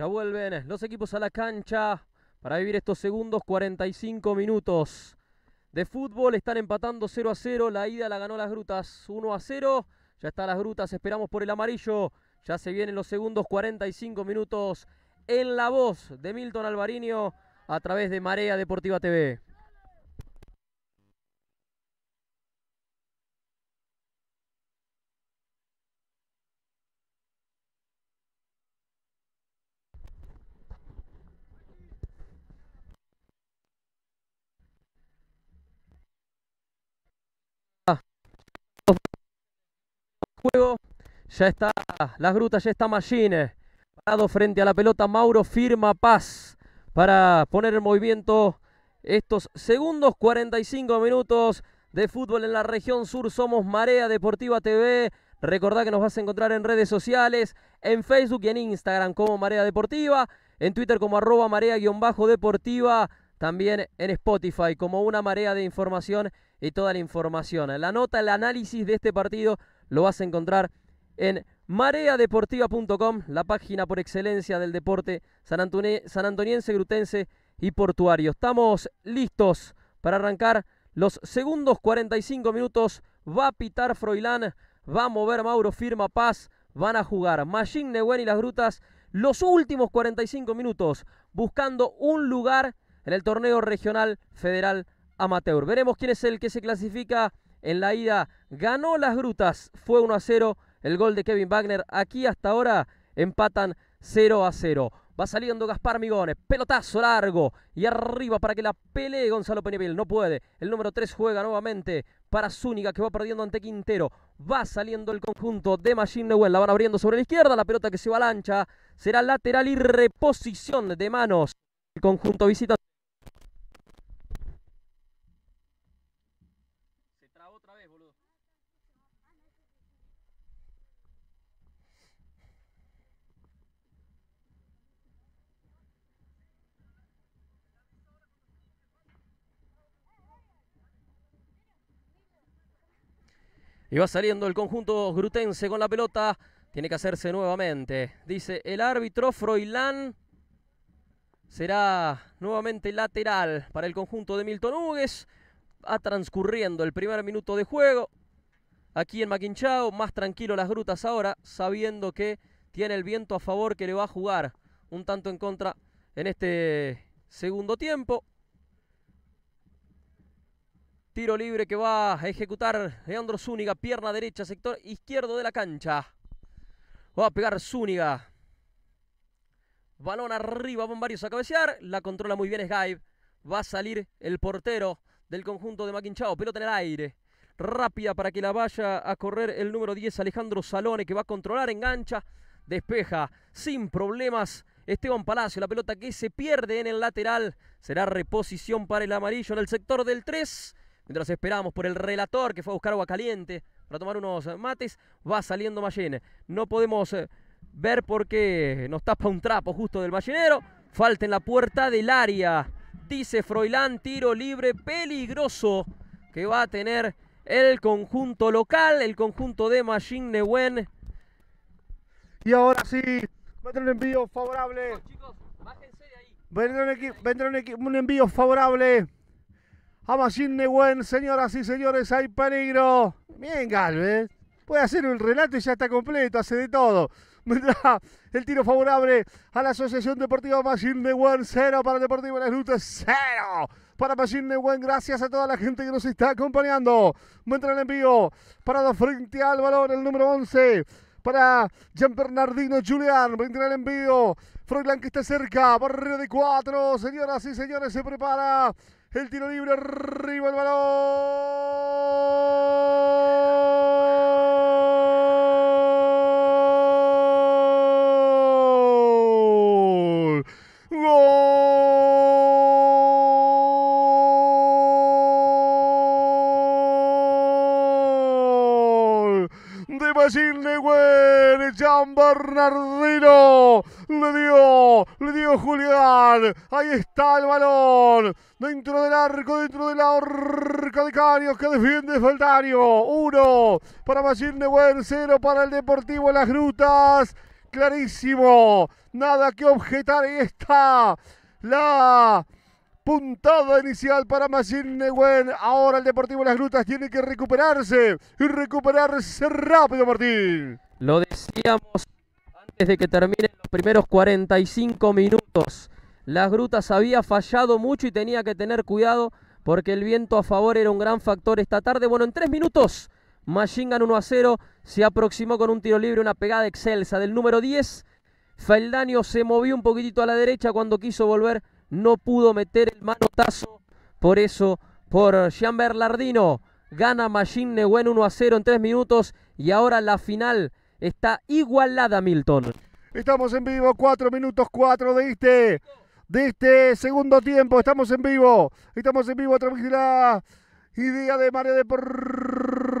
Ya vuelven los equipos a la cancha para vivir estos segundos 45 minutos de fútbol. Están empatando 0 a 0. La ida la ganó las grutas 1 a 0. Ya están las grutas, esperamos por el amarillo. Ya se vienen los segundos 45 minutos en la voz de Milton Alvariño a través de Marea Deportiva TV. juego. Ya está, las grutas, ya está Machine. Parado frente a la pelota, Mauro firma paz para poner en movimiento estos segundos 45 minutos de fútbol en la región sur. Somos Marea Deportiva TV. Recordá que nos vas a encontrar en redes sociales, en Facebook y en Instagram como Marea Deportiva, en Twitter como arroba marea-deportiva, también en Spotify como una marea de información y toda la información. La nota, el análisis de este partido lo vas a encontrar en mareadeportiva.com, la página por excelencia del deporte sanantoniense, grutense y portuario. Estamos listos para arrancar los segundos 45 minutos. Va a pitar Froilán, va a mover Mauro Firma Paz, van a jugar Machine Nehuen y las Grutas los últimos 45 minutos buscando un lugar en el torneo regional federal amateur. Veremos quién es el que se clasifica en la ida ganó las grutas, fue 1 a 0 el gol de Kevin Wagner. Aquí hasta ahora empatan 0 a 0. Va saliendo Gaspar Migones, pelotazo largo y arriba para que la pelee Gonzalo Peñavil. No puede. El número 3 juega nuevamente para Zúñiga que va perdiendo ante Quintero. Va saliendo el conjunto de Machine Newell. La van abriendo sobre la izquierda. La pelota que se balancha será lateral y reposición de manos. El conjunto visita. Y va saliendo el conjunto grutense con la pelota. Tiene que hacerse nuevamente. Dice el árbitro Froilán. Será nuevamente lateral para el conjunto de Milton Hugues. Va transcurriendo el primer minuto de juego. Aquí en Maquinchao, más tranquilo las grutas ahora, sabiendo que tiene el viento a favor que le va a jugar un tanto en contra en este segundo tiempo. Tiro libre que va a ejecutar Leandro Zúñiga, pierna derecha, sector izquierdo de la cancha. Va a pegar Zúñiga. Balón arriba, Bombarios a cabecear. La controla muy bien Skype. Va a salir el portero del conjunto de Maquinchao. Pelota en el aire. Rápida para que la vaya a correr el número 10, Alejandro Salone, que va a controlar, engancha, despeja. Sin problemas, Esteban Palacio. La pelota que se pierde en el lateral. Será reposición para el amarillo en el sector del 3. Mientras esperamos por el relator que fue a buscar agua caliente para tomar unos eh, mates, va saliendo Mayen. No podemos eh, ver por porque nos tapa un trapo justo del ballenero. Falta en la puerta del área. Dice Froilán, tiro libre peligroso que va a tener el conjunto local, el conjunto de Machine Wen. Y ahora sí, vendrá un envío favorable. bájense de Vendrá un envío favorable de Wen, señoras y señores, hay peligro. Bien, Galvez. Puede hacer un relato y ya está completo, hace de todo. El tiro favorable a la Asociación Deportiva Machine Wen. cero para Deportivo Las Lutas, cero para Machine Wen, Gracias a toda la gente que nos está acompañando. Vendrá el envío, para frente al balón, el número 11 para Jean Bernardino Julián. Vendrá el envío. Froilán que está cerca. Barrio de cuatro. Señoras y señores, se prepara el tiro libre arriba el balón. Neuer, Jean Bernardino, le dio, le dio Julián, ahí está el balón, dentro del arco, dentro de la de Cario que defiende Faldario, uno para Neuer, cero para el Deportivo Las Grutas, clarísimo, nada que objetar, ahí está la Puntada inicial para Machine Ahora el Deportivo Las Grutas tiene que recuperarse y recuperarse rápido, Martín. Lo decíamos antes de que terminen los primeros 45 minutos. Las Grutas había fallado mucho y tenía que tener cuidado porque el viento a favor era un gran factor esta tarde. Bueno, en tres minutos, ganó 1 a 0. Se aproximó con un tiro libre, una pegada excelsa del número 10. Feldaño se movió un poquitito a la derecha cuando quiso volver no pudo meter el manotazo. Por eso, por Jean Berlardino, gana Machine Nehuen 1 a 0 en 3 minutos. Y ahora la final está igualada, Milton. Estamos en vivo, 4 minutos 4 de este, de este segundo tiempo. Estamos en vivo, estamos en vivo a través de la idea de Mario Deportes.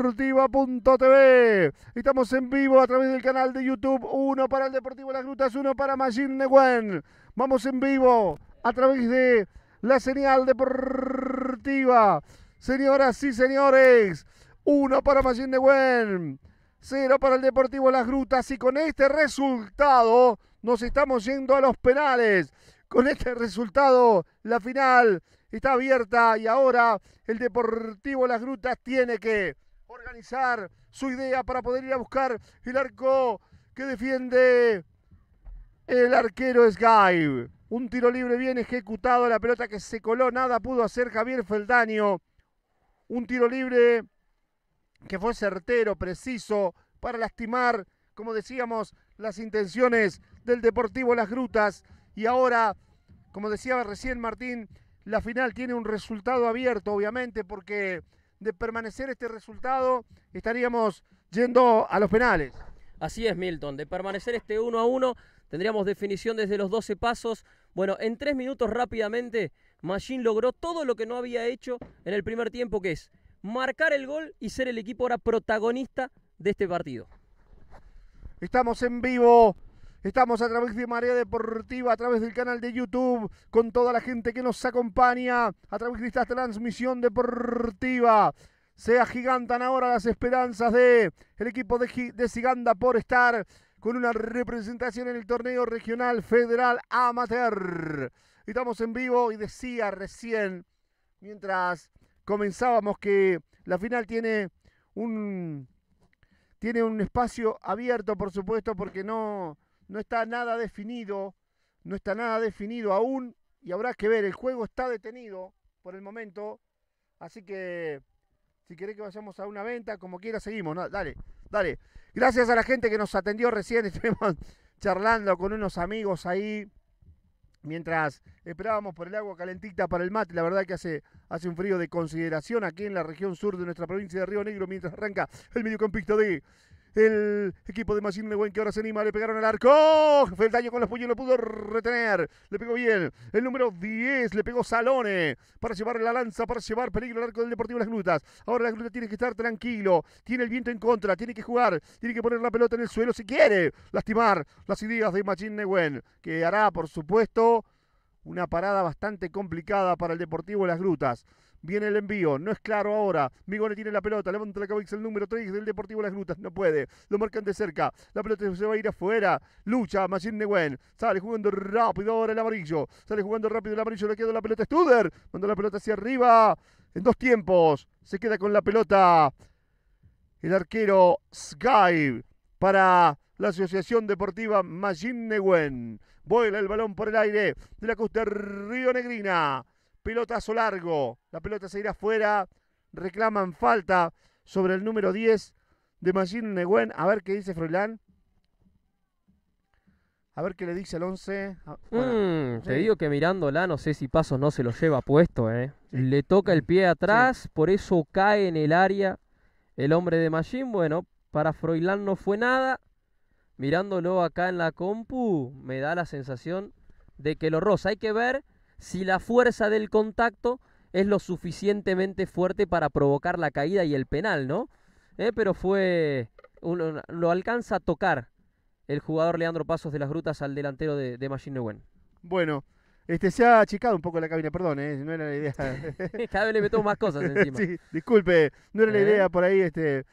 Deportiva.tv. Estamos en vivo a través del canal de YouTube. Uno para el Deportivo Las Grutas, uno para Magin Gwen. Vamos en vivo a través de la señal deportiva. Señoras y señores, uno para Magin Gwen, cero para el Deportivo Las Grutas. Y con este resultado nos estamos yendo a los penales. Con este resultado, la final está abierta y ahora el Deportivo Las Grutas tiene que su idea para poder ir a buscar el arco que defiende el arquero es Un tiro libre bien ejecutado, la pelota que se coló, nada pudo hacer Javier Feldaño. Un tiro libre que fue certero, preciso, para lastimar, como decíamos, las intenciones del Deportivo Las Grutas. Y ahora, como decía recién Martín, la final tiene un resultado abierto, obviamente, porque de permanecer este resultado, estaríamos yendo a los penales. Así es, Milton. De permanecer este 1 a 1, tendríamos definición desde los 12 pasos. Bueno, en tres minutos rápidamente, Machine logró todo lo que no había hecho en el primer tiempo, que es marcar el gol y ser el equipo ahora protagonista de este partido. Estamos en vivo Estamos a través de Marea Deportiva, a través del canal de YouTube, con toda la gente que nos acompaña, a través de esta transmisión deportiva. Se agigantan ahora las esperanzas de equipo de, de Siganda por estar con una representación en el torneo regional federal amateur. Estamos en vivo y decía recién, mientras comenzábamos, que la final tiene un, tiene un espacio abierto, por supuesto, porque no, no está nada definido, no está nada definido aún y habrá que ver, el juego está detenido por el momento, así que si querés que vayamos a una venta, como quiera, seguimos, dale, dale. Gracias a la gente que nos atendió recién, estuvimos charlando con unos amigos ahí mientras esperábamos por el agua calentita para el mate, la verdad que hace, hace un frío de consideración aquí en la región sur de nuestra provincia de Río Negro, mientras arranca el mediocampista de el equipo de Machine Lewen que ahora se anima, le pegaron al arco. fue el daño con los puños lo pudo retener. Le pegó bien. El número 10 le pegó Salone para llevar la lanza, para llevar peligro al arco del Deportivo Las Grutas. Ahora Las Grutas tiene que estar tranquilo. Tiene el viento en contra, tiene que jugar, tiene que poner la pelota en el suelo si quiere lastimar las ideas de Machine Lewen. que hará, por supuesto, una parada bastante complicada para el Deportivo Las Grutas. Viene el envío. No es claro ahora. Migone tiene la pelota. Levanta la cabeza el número 3 del Deportivo Las Grutas. No puede. Lo marcan de cerca. La pelota se va a ir afuera. Lucha. Machin Sale jugando rápido ahora el amarillo. Sale jugando rápido el amarillo. Le queda la pelota a Studer. Manda la pelota hacia arriba. En dos tiempos. Se queda con la pelota. El arquero Sky para la Asociación Deportiva Magin Vuela el balón por el aire de la costa Negrina Pelotazo largo. La pelota se irá afuera. Reclaman falta sobre el número 10 de Magin Neguen. A ver qué dice Froilán. A ver qué le dice al 11. Ah, mm, te digo que mirándola, no sé si Pasos no se lo lleva puesto. Eh. Le toca el pie atrás, por eso cae en el área el hombre de Magin. Bueno, para Froilán no fue nada. Mirándolo acá en la compu, me da la sensación de que lo rosa. Hay que ver si la fuerza del contacto es lo suficientemente fuerte para provocar la caída y el penal, ¿no? Eh, pero fue. lo alcanza a tocar el jugador Leandro Pasos de las Grutas al delantero de, Machine Gun. Bueno, este, se ha achicado un poco la cabina, perdón, eh, no era la idea. Cada vez le metemos más cosas encima. sí, disculpe, no era la eh. idea por ahí. Este...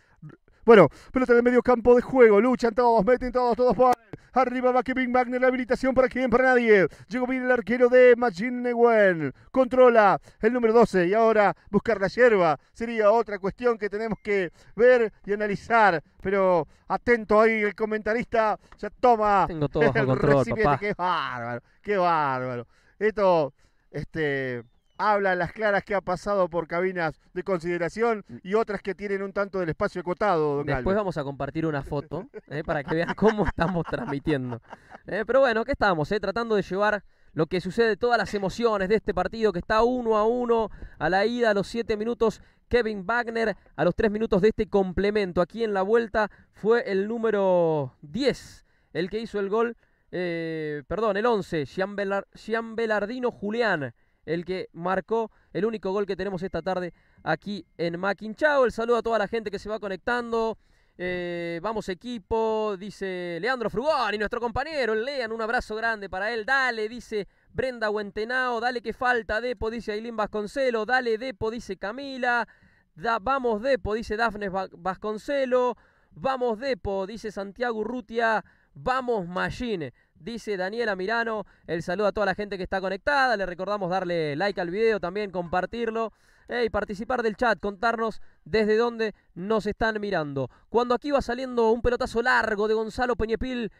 Bueno, pelota en medio campo de juego, luchan todos, meten todos, todos por. Arriba va Kevin Wagner, la habilitación para quien, para nadie. Llegó bien el arquero de Majin Newell. Controla el número 12 y ahora buscar la hierba. Sería otra cuestión que tenemos que ver y analizar. Pero atento ahí, el comentarista ya toma Tengo todo el recipiente. Qué bárbaro, qué bárbaro. Esto, este habla las claras que ha pasado por cabinas de consideración mm. y otras que tienen un tanto del espacio acotado, don Después vamos a compartir una foto eh, para que vean cómo estamos transmitiendo. Eh, pero bueno, ¿qué estamos? Eh? Tratando de llevar lo que sucede, todas las emociones de este partido que está uno a uno a la ida, a los siete minutos. Kevin Wagner a los tres minutos de este complemento. Aquí en la vuelta fue el número 10 el que hizo el gol. perdón, el 11, Jean Belardino Julián el que marcó el único gol que tenemos esta tarde aquí en Maquinchao. El saludo a toda la gente que se va conectando. Eh, vamos equipo, dice Leandro Frugoni, nuestro compañero, Lean, un abrazo grande para él, dale, dice Brenda Huentenao, dale que falta, Depo, dice Ailín Vasconcelo, dale Depo, dice Camila, da, vamos Depo, dice Dafne Vasconcelo, vamos Depo, dice Santiago Rutia. vamos Machine dice Daniela Mirano. El saludo a toda la gente que está conectada. Le recordamos darle like al video también, compartirlo eh, y participar del chat, contarnos desde dónde nos están mirando. Cuando aquí va saliendo un pelotazo largo de Gonzalo Peñepil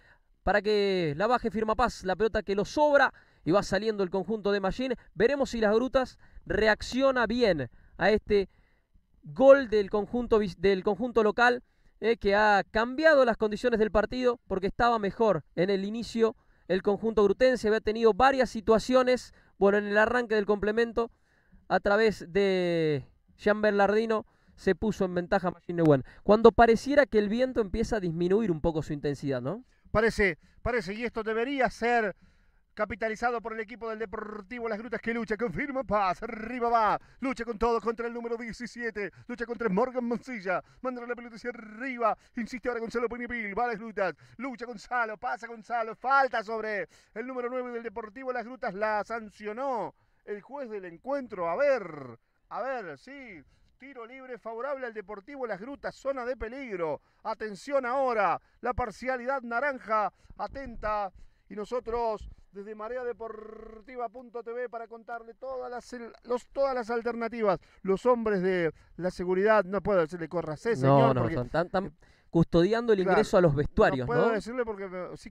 para que la baje firma paz, la pelota que lo sobra y va saliendo el conjunto de Machine. Veremos si las grutas reacciona bien a este gol del conjunto, del conjunto local eh, que ha cambiado las condiciones del partido porque estaba mejor en el inicio el conjunto grutense, había tenido varias situaciones, bueno, en el arranque del complemento, a través de Jean bernardino se puso en ventaja Machine One. Cuando pareciera que el viento empieza a disminuir un poco su intensidad, ¿no? Parece, parece, y esto debería ser capitalizado por el equipo del Deportivo Las Grutas que lucha, confirma paz, arriba va, lucha con todo contra el número 17, lucha contra Morgan Moncilla. manda la pelota hacia arriba, insiste ahora Gonzalo Pinipil, va Las Grutas, lucha Gonzalo, pasa Gonzalo, falta sobre el número 9 del Deportivo Las Grutas, la sancionó el juez del encuentro, a ver, a ver, sí. Tiro libre favorable al Deportivo Las Grutas, zona de peligro. Atención ahora, la parcialidad naranja atenta y nosotros desde marea mareadeportiva.tv para contarle todas las, los, todas las alternativas. Los hombres de la seguridad, no puedo decirle corracé, ¿eh, señor. No, no, están eh, custodiando el ingreso a los vestuarios. No puedo decirle porque eh, sí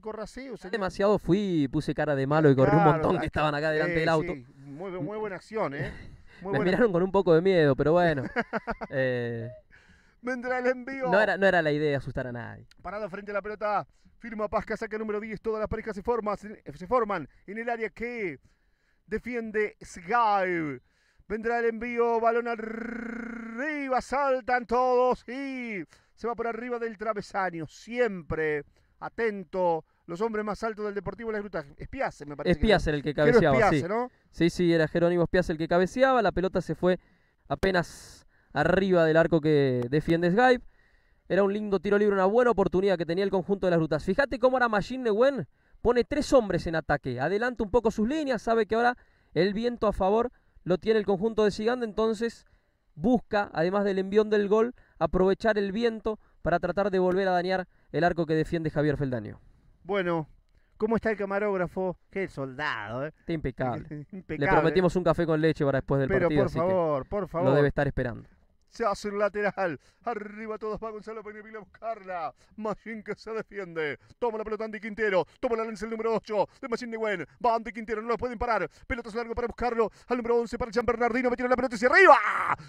demasiado fui, puse cara de malo y corrí un montón que estaban acá delante del auto. muy, buena acción, ¿eh? Me miraron con un poco de miedo, pero bueno. el envío. No era, no era la idea asustar a nadie. Parado frente a la pelota Firma Paz, saca número 10. Todas las parejas se, forman, eh, se forman en el área que defiende Skype. Vendrá el envío, balón arriba, saltan todos y se va por arriba del travesaño. Siempre atento. Los hombres más altos del Deportivo la Gruta, Espiace, me parece. Espiace el que cabeceaba. sí. sí, sí, era Jerónimo Espiace el que cabeceaba. La pelota se fue apenas arriba del arco que defiende Skype. Era un lindo tiro libre, una buena oportunidad que tenía el conjunto de las rutas. Fíjate cómo ahora Machine Wen pone tres hombres en ataque. Adelanta un poco sus líneas, sabe que ahora el viento a favor lo tiene el conjunto de Sigando entonces busca, además del envión del gol, aprovechar el viento para tratar de volver a dañar el arco que defiende Javier Feldaño. Bueno, ¿Cómo está el camarógrafo? Qué soldado, ¿eh? Está impecable. Le prometimos un café con leche para después del Pero partido. Por favor, por favor. Lo debe estar esperando. Se hace el lateral. Arriba todos va Gonzalo Peñavila a buscarla. Machine que se defiende. Toma la pelota Andy Quintero. Toma la lanza el número 8 de Machín Nguyen. Va Andy Quintero, no lo pueden parar. Pelotas largo para buscarlo. Al número 11 para Jean Bernardino. Metieron la pelota hacia arriba.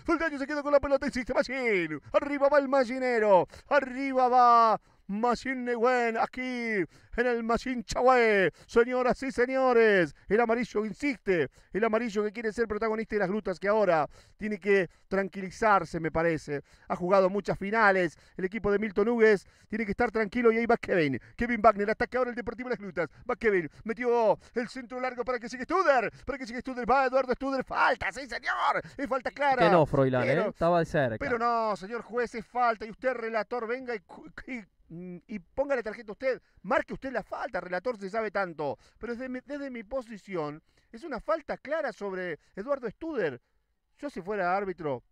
Fulgaño se queda con la pelota. y Insiste Machine Arriba va el Machinero. Arriba va. Machine Nehuen, aquí en el Machine Chahué. Señoras y señores, el amarillo insiste, el amarillo que quiere ser protagonista de las lutas que ahora tiene que tranquilizarse, me parece. Ha jugado muchas finales, el equipo de Milton Hugues tiene que estar tranquilo y ahí va Kevin. Kevin Wagner ataca ahora el Deportivo de las Lutas. Va Kevin, metió el centro largo para que siga Studer, para que siga Studer, va Eduardo Studer, falta, sí señor, es falta clara. Que no, Froilán, ¿eh? pero, eh, estaba cerca. Pero no, señor juez, es falta y usted relator, venga y Mm, y ponga la tarjeta usted, marque usted la falta, relator se sabe tanto, pero desde mi, posición es una falta clara sobre Eduardo Studer. Yo si fuera árbitro,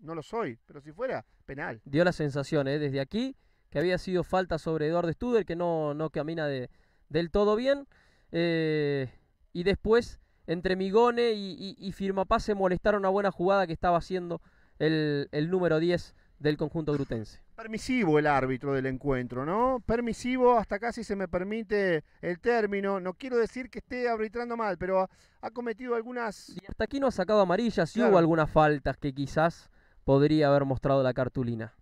no lo soy, pero si fuera, penal. Dio la sensación, ¿eh? desde aquí, que había sido falta sobre Eduardo Studer, que no, no camina del todo bien. Eh, y después, entre Migone y, y, se molestaron una buena jugada que estaba haciendo el, el número 10 del conjunto grutense. Permisivo el árbitro del encuentro, ¿no? Permisivo, hasta casi se me permite el término. No quiero decir que esté arbitrando mal, pero ha, cometido algunas. Y hasta aquí no ha sacado amarillas y hubo algunas faltas que quizás podría haber mostrado la cartulina.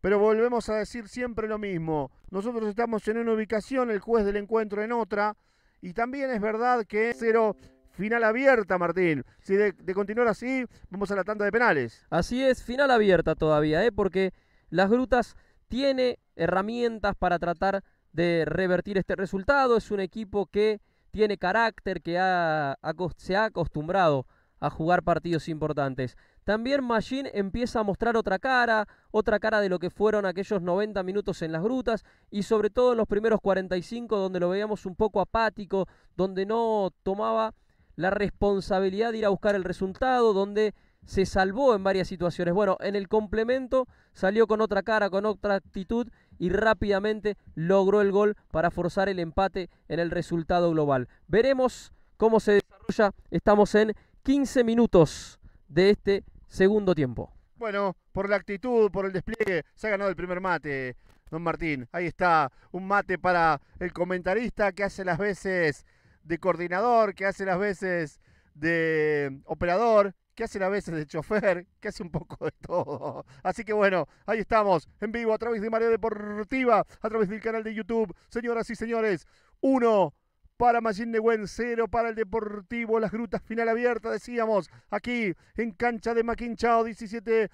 Pero volvemos a decir siempre lo mismo. Nosotros estamos en una ubicación, el juez del encuentro en otra. Y también es verdad que cero final abierta, Martín. Si de, continuar así, vamos a la tanda de penales. Así es, final abierta todavía, ¿eh? porque las grutas tiene herramientas para tratar de revertir este resultado. Es un equipo que tiene carácter, que se ha acostumbrado a jugar partidos importantes. También Machine empieza a mostrar otra cara, otra cara de lo que fueron aquellos 90 minutos en las grutas y sobre todo en los primeros 45 donde lo veíamos un poco apático, donde no tomaba la responsabilidad de ir a buscar el resultado, donde se salvó en varias situaciones. Bueno, en el complemento salió con otra cara, con otra actitud y rápidamente logró el gol para forzar el empate en el resultado global. Veremos cómo se desarrolla. Estamos en 15 minutos de este segundo tiempo. Bueno, por la actitud, por el despliegue, se ha ganado el primer mate, don Martín. Ahí está, un mate para el comentarista que hace las veces de coordinador, que hace las veces de operador, que hace las veces de chofer, que hace un poco de todo. Así que bueno, ahí estamos, en vivo a través de María Deportiva, a través del canal de YouTube. Señoras y señores, uno para Magín de cero para el Deportivo, las grutas final abierta, decíamos, aquí en cancha de Maquinchao, 17,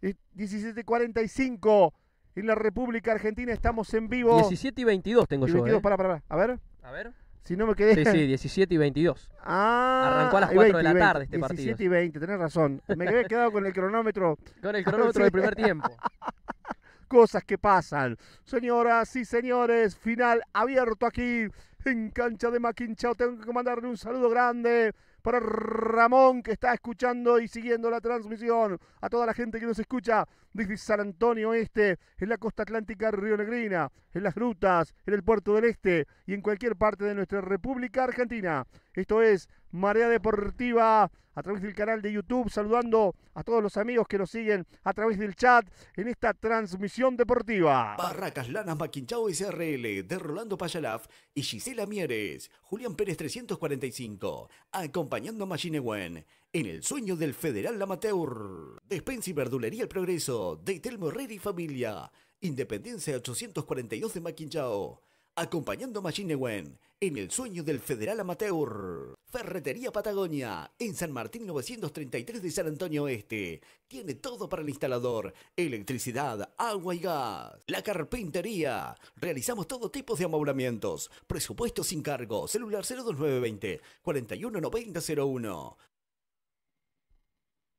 17.45 eh, en la República Argentina, estamos en vivo. 17 y 22 tengo yo. ¿eh? para, a ver. A ver. Si no me quedé. Sí, sí, 17 y 22. Ah, arrancó a ah, las 4 de la tarde este partido. 17 y 20, tenés razón. Me quedé quedado con el cronómetro. Con el cronómetro del primer tiempo. Cosas que pasan. Señoras y señores, final abierto aquí en cancha de Maquinchao. Tengo que mandarle un saludo grande para Ramón que está escuchando y siguiendo la transmisión. A toda la gente que nos escucha desde San Antonio Este, en la costa atlántica Río Negrina, en las grutas, en el puerto del Este y en cualquier parte de nuestra República Argentina. Esto es Marea Deportiva a través del canal de YouTube, saludando a todos los amigos que nos siguen a través del chat en esta transmisión deportiva. Barracas Lanas Maquinchao SRL de Rolando Payalaf y Gisela Mieres, Julián Pérez 345, acompañando a Gwen en el sueño del Federal Amateur. Despensa y Verdulería El Progreso, Deitel Telmo y Familia, Independencia 842 de Maquinchao. Acompañando a Machinewen en el sueño del Federal Amateur. Ferretería Patagonia en San Martín 933 de San Antonio Este. Tiene todo para el instalador: electricidad, agua y gas. La carpintería. Realizamos todo tipo de amoblamientos. Presupuesto sin cargo. Celular 02920 419001.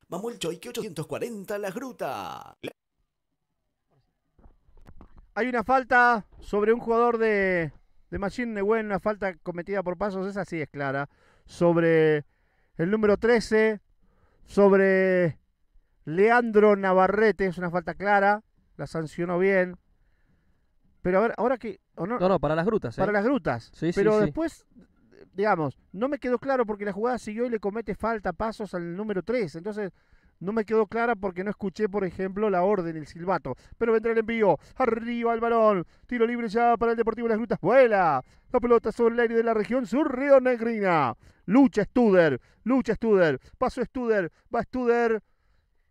Vamos el Choique 840 La Gruta. Hay una falta sobre un jugador de, de Machine una falta cometida por pasos, esa sí es clara. Sobre el número 13, sobre Leandro Navarrete, es una falta clara, la sancionó bien. Pero a ver, ahora que. No? no, para las grutas. ¿eh? Para las grutas. Sí, Pero después digamos, no me quedó claro porque la jugada siguió y le comete falta pasos al número 3. Entonces, no me quedó clara porque no escuché, por ejemplo, la orden, el silbato. Pero vendrá el envío. Arriba el balón. Tiro libre ya para el Deportivo Las Grutas. Vuela. La pelota sobre el aire de la región sur Río Negrina. Lucha Studer. Lucha Studer. Paso Studer. Va Studer.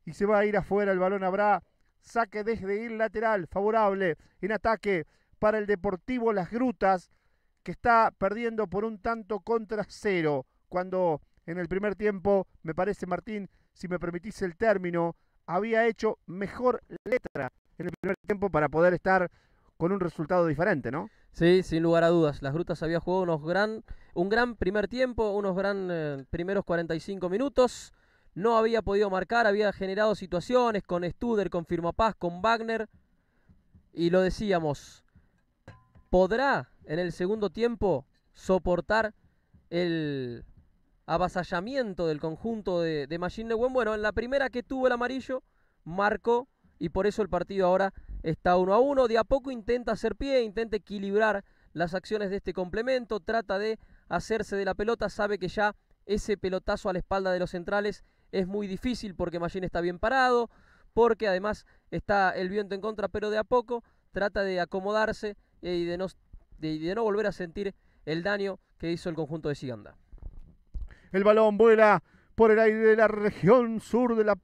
Y se va a ir afuera. El balón habrá. Saque desde el lateral. Favorable. En ataque para el Deportivo Las Grutas que está perdiendo por un tanto contra cero, cuando en el primer tiempo, me parece Martín, si me permitís el término, había hecho mejor letra en el primer tiempo para poder estar con un resultado diferente, ¿no? Sí, sin lugar a dudas. Las Grutas había jugado unos gran, un gran primer tiempo, unos gran eh, primeros 45 minutos. No había podido marcar, había generado situaciones con Studer, con Firmapaz, con Wagner. Y lo decíamos, ¿podrá en el segundo tiempo soportar el avasallamiento del conjunto de, de Machine Bueno, en la primera que tuvo el amarillo, marcó y por eso el partido ahora está uno a uno. De a poco intenta hacer pie, intenta equilibrar las acciones de este complemento, trata de hacerse de la pelota, sabe que ya ese pelotazo a la espalda de los centrales es muy difícil porque Machine está bien parado, porque además está el viento en contra, pero de a poco trata de acomodarse eh, y de no de, no volver a sentir el daño que hizo el conjunto de Siganda. El balón vuela por el aire de la región sur de la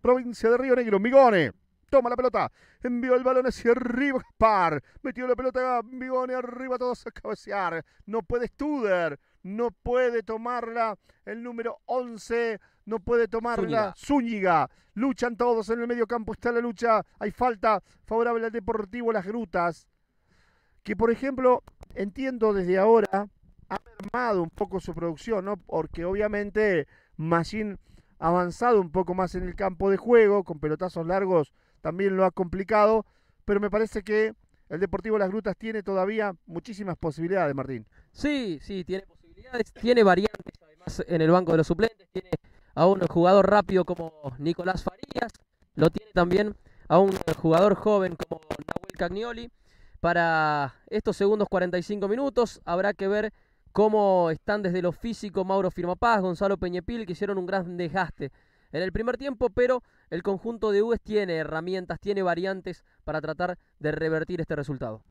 provincia de Río Negro, Migone. Toma la pelota, envió el balón hacia arriba, Par, metió la pelota, Migone arriba, todos a cabecear. No puede Studer, no puede tomarla el número 11, no puede tomarla Zúñiga. Zúñiga. Luchan todos en el medio campo, está la lucha, hay falta favorable al Deportivo Las Grutas que por ejemplo, entiendo desde ahora, ha mermado un poco su producción, ¿no? Porque obviamente Machine ha avanzado un poco más en el campo de juego, con pelotazos largos también lo ha complicado, pero me parece que el Deportivo Las Grutas tiene todavía muchísimas posibilidades, Martín. Sí, sí, tiene posibilidades, tiene variantes además en el banco de los suplentes, tiene a un jugador rápido como Nicolás Farías, lo tiene también a un jugador joven como Nahuel Cagnoli, para estos segundos 45 minutos. Habrá que ver cómo están desde lo físico Mauro Firmapaz, Gonzalo Peñepil, que hicieron un gran desgaste en el primer tiempo, pero el conjunto de Ues tiene herramientas, tiene variantes para tratar de revertir este resultado.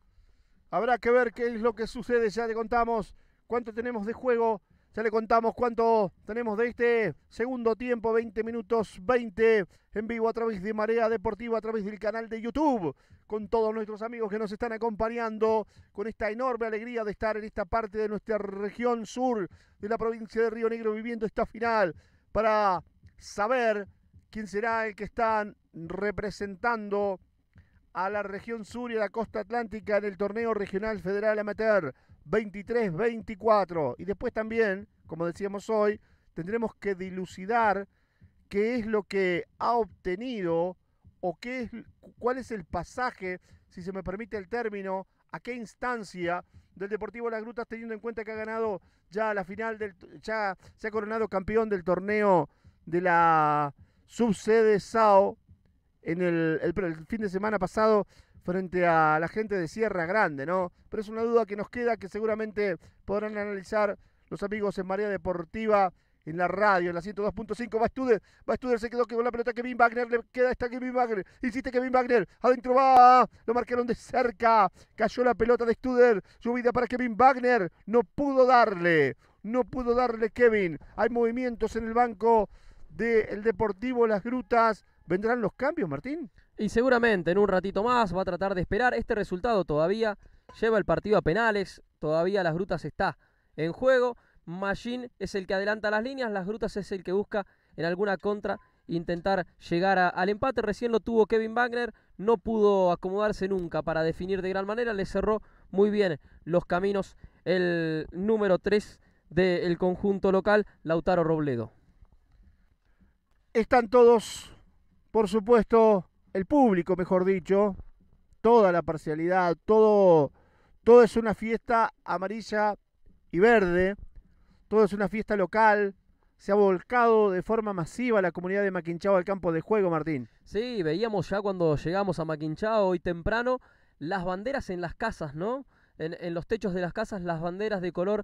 Habrá que ver qué es lo que sucede, ya te contamos cuánto tenemos de juego. Ya le contamos cuánto tenemos de este segundo tiempo, 20 minutos 20, en vivo a través de Marea Deportiva, a través del canal de YouTube, con todos nuestros amigos que nos están acompañando, con esta enorme alegría de estar en esta parte de nuestra región sur de la provincia de Río Negro viviendo esta final, para saber quién será el que está representando a la región sur y a la costa atlántica en el torneo regional federal amateur. 23-24. Y después también, como decíamos hoy, tendremos que dilucidar qué es lo que ha obtenido o qué es, cuál es el pasaje, si se me permite el término, a qué instancia del Deportivo Las Grutas, teniendo en cuenta que ha ganado ya la final, del, ya se ha coronado campeón del torneo de la subsede SAO en el, fin de semana pasado frente a la gente de Sierra Grande, ¿no? Pero es una duda que nos queda que seguramente podrán analizar los amigos en María Deportiva, en la radio, en la 102.5. Va Studer, va Studer, se quedó con la pelota Kevin Wagner, le queda esta Kevin Wagner, insiste Kevin Wagner, adentro va, lo marcaron de cerca, cayó la pelota de Studer, subida para Kevin Wagner, no pudo darle, no pudo darle Kevin. Hay movimientos en el banco del Deportivo Las Grutas vendrán los cambios, Martín. Y seguramente en un ratito más va a tratar de esperar. Este resultado todavía lleva el partido a penales, todavía las grutas está en juego. Machine es el que adelanta las líneas, las grutas es el que busca en alguna contra intentar llegar al empate. Recién lo tuvo Kevin Wagner, no pudo acomodarse nunca para definir de gran manera, le cerró muy bien los caminos el número 3 del conjunto local, Lautaro Robledo. Están todos por supuesto, el público, mejor dicho, toda la parcialidad, todo, todo es una fiesta amarilla y verde, todo es una fiesta local, se ha volcado de forma masiva la comunidad de Maquinchao al campo de juego, Martín. Sí, veíamos ya cuando llegamos a Maquinchao hoy temprano las banderas en las casas, ¿no? en, los techos de las casas las banderas de color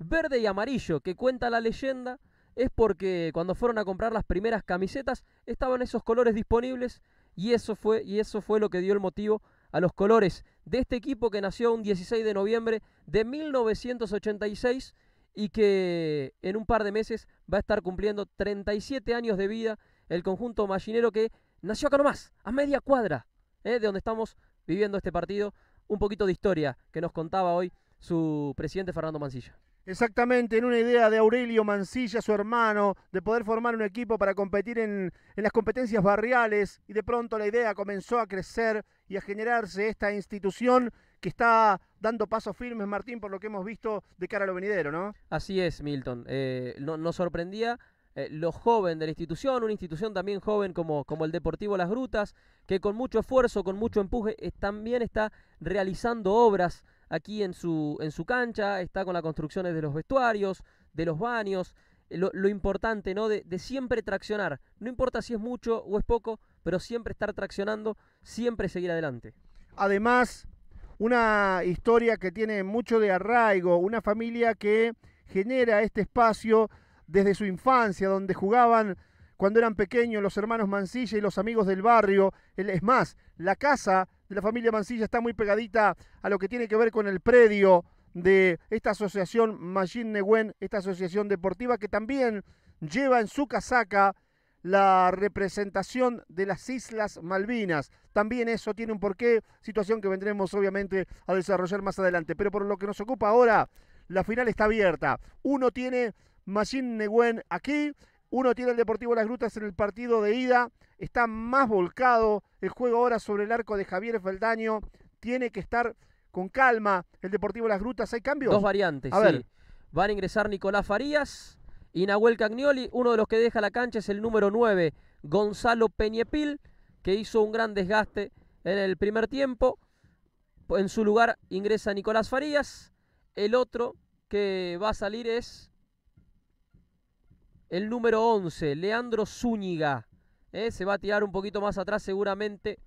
verde y amarillo que cuenta la leyenda es porque cuando fueron a comprar las primeras camisetas estaban esos colores disponibles y eso fue, y eso fue lo que dio el motivo a los colores de este equipo que nació un 16 de noviembre de 1986 y que en un par de meses va a estar cumpliendo 37 años de vida el conjunto machinero que nació acá nomás, a media cuadra ¿eh? de donde estamos viviendo este partido. Un poquito de historia que nos contaba hoy su presidente Fernando Mancilla. Exactamente, en una idea de Aurelio Mancilla, su hermano, de poder formar un equipo para competir en, las competencias barriales y de pronto la idea comenzó a crecer y a generarse esta institución que está dando pasos firmes, Martín, por lo que hemos visto de cara a lo venidero, ¿no? Así es, Milton. Eh, no, nos sorprendía eh, lo joven de la institución, una institución también joven como, el Deportivo Las Grutas, que con mucho esfuerzo, con mucho empuje, eh, también está realizando obras aquí en su, en su cancha, está con las construcciones de los vestuarios, de los baños, eh, lo, importante, ¿no? De, de, siempre traccionar, no importa si es mucho o es poco, pero siempre estar traccionando, siempre seguir adelante. Además, una historia que tiene mucho de arraigo, una familia que genera este espacio desde su infancia, donde jugaban cuando eran pequeños los hermanos Mancilla y los amigos del barrio. Es más, la casa la familia Mancilla está muy pegadita a lo que tiene que ver con el predio de esta asociación Magin neguen esta asociación deportiva que también lleva en su casaca la representación de las Islas Malvinas. También eso tiene un porqué, situación que vendremos obviamente a desarrollar más adelante. Pero por lo que nos ocupa ahora, la final está abierta. Uno tiene Magin Neguen aquí uno tiene el Deportivo Las Grutas en el partido de ida. Está más volcado el juego ahora sobre el arco de Javier Feldaño. Tiene que estar con calma el Deportivo Las Grutas. ¿Hay cambios? Dos variantes. sí. Van a ingresar Nicolás Farías y Nahuel Cagnoli. Uno de los que deja la cancha es el número 9, Gonzalo Peñepil, que hizo un gran desgaste en el primer tiempo. En su lugar ingresa Nicolás Farías. El otro que va a salir es el número 11, Leandro Zúñiga. ¿eh? Se va a tirar un poquito más atrás seguramente.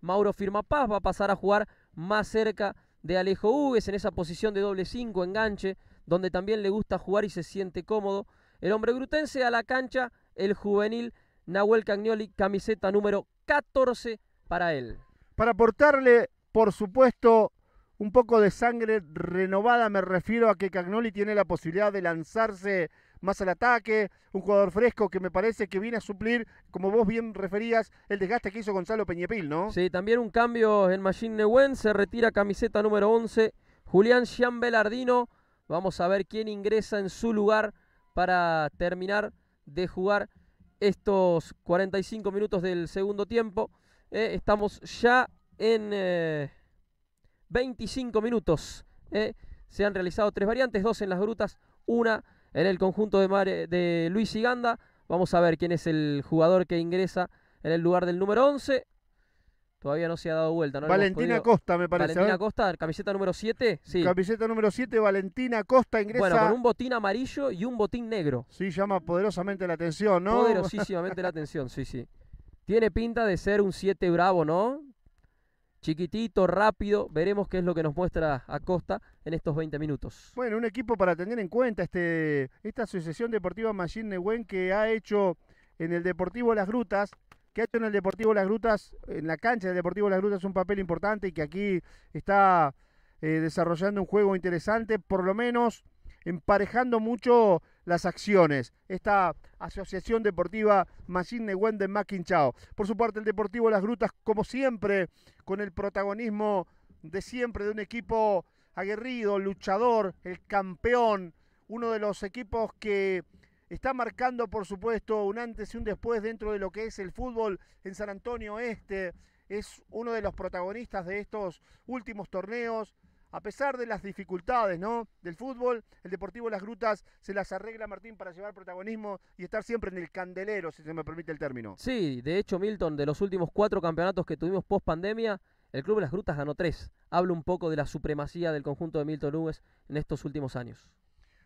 Mauro firma paz, va a pasar a jugar más cerca de Alejo Hugues en esa posición de doble 5, enganche, donde también le gusta jugar y se siente cómodo. El hombre grutense a la cancha, el juvenil Nahuel Cagnoli, camiseta número 14 para él. Para aportarle, por supuesto, un poco de sangre renovada, me refiero a que Cagnoli tiene la posibilidad de lanzarse más al ataque, un jugador fresco que me parece que viene a suplir, como vos bien referías, el desgaste que hizo Gonzalo Peñepil, ¿no? Sí, también un cambio en Machine Nguyen, se retira camiseta número 11, Julián Jean Belardino, vamos a ver quién ingresa en su lugar para terminar de jugar estos 45 minutos del segundo tiempo. Eh, estamos ya en 25 eh, minutos. Eh. Se han realizado tres variantes, dos en las grutas, una en el conjunto de, Mare, de Luis Siganda. Vamos a ver quién es el jugador que ingresa en el lugar del número 11. Todavía no se ha dado vuelta. ¿no? Valentina Costa, me parece. Valentina Costa, camiseta número 7. Sí. Camiseta número 7, Valentina Costa ingresa. Bueno, con un botín amarillo y un botín negro. Sí, llama poderosamente la atención, ¿no? Poderosísimamente la atención, sí, sí. Tiene pinta de ser un 7 bravo, ¿no? Chiquitito, rápido. Veremos qué es lo que nos muestra Acosta en estos 20 minutos. Bueno, un equipo para tener en cuenta este, esta Asociación Deportiva Magín que ha hecho en el Deportivo Las Grutas, que ha hecho en el Deportivo Las Grutas, en la cancha del Deportivo Las Grutas un papel importante y que aquí está eh, desarrollando un juego interesante, por lo menos emparejando mucho las acciones. Esta Asociación Deportiva Magín Nehuen de Maquinchao. Por su parte, el Deportivo Las Grutas, como siempre, con el protagonismo de siempre de un equipo aguerrido, luchador, el campeón, uno de los equipos que está marcando, por supuesto, un antes y un después dentro de lo que es el fútbol en San Antonio Este. Es uno de los protagonistas de estos últimos torneos. A pesar de las dificultades ¿no? del fútbol, el Deportivo Las Grutas se las arregla Martín para llevar protagonismo y estar siempre en el candelero, si se me permite el término. Sí, de hecho, Milton, de los últimos cuatro campeonatos que tuvimos post pandemia, el Club de las Grutas ganó tres. Habla un poco de la supremacía del conjunto de Milton Núñez en estos últimos años.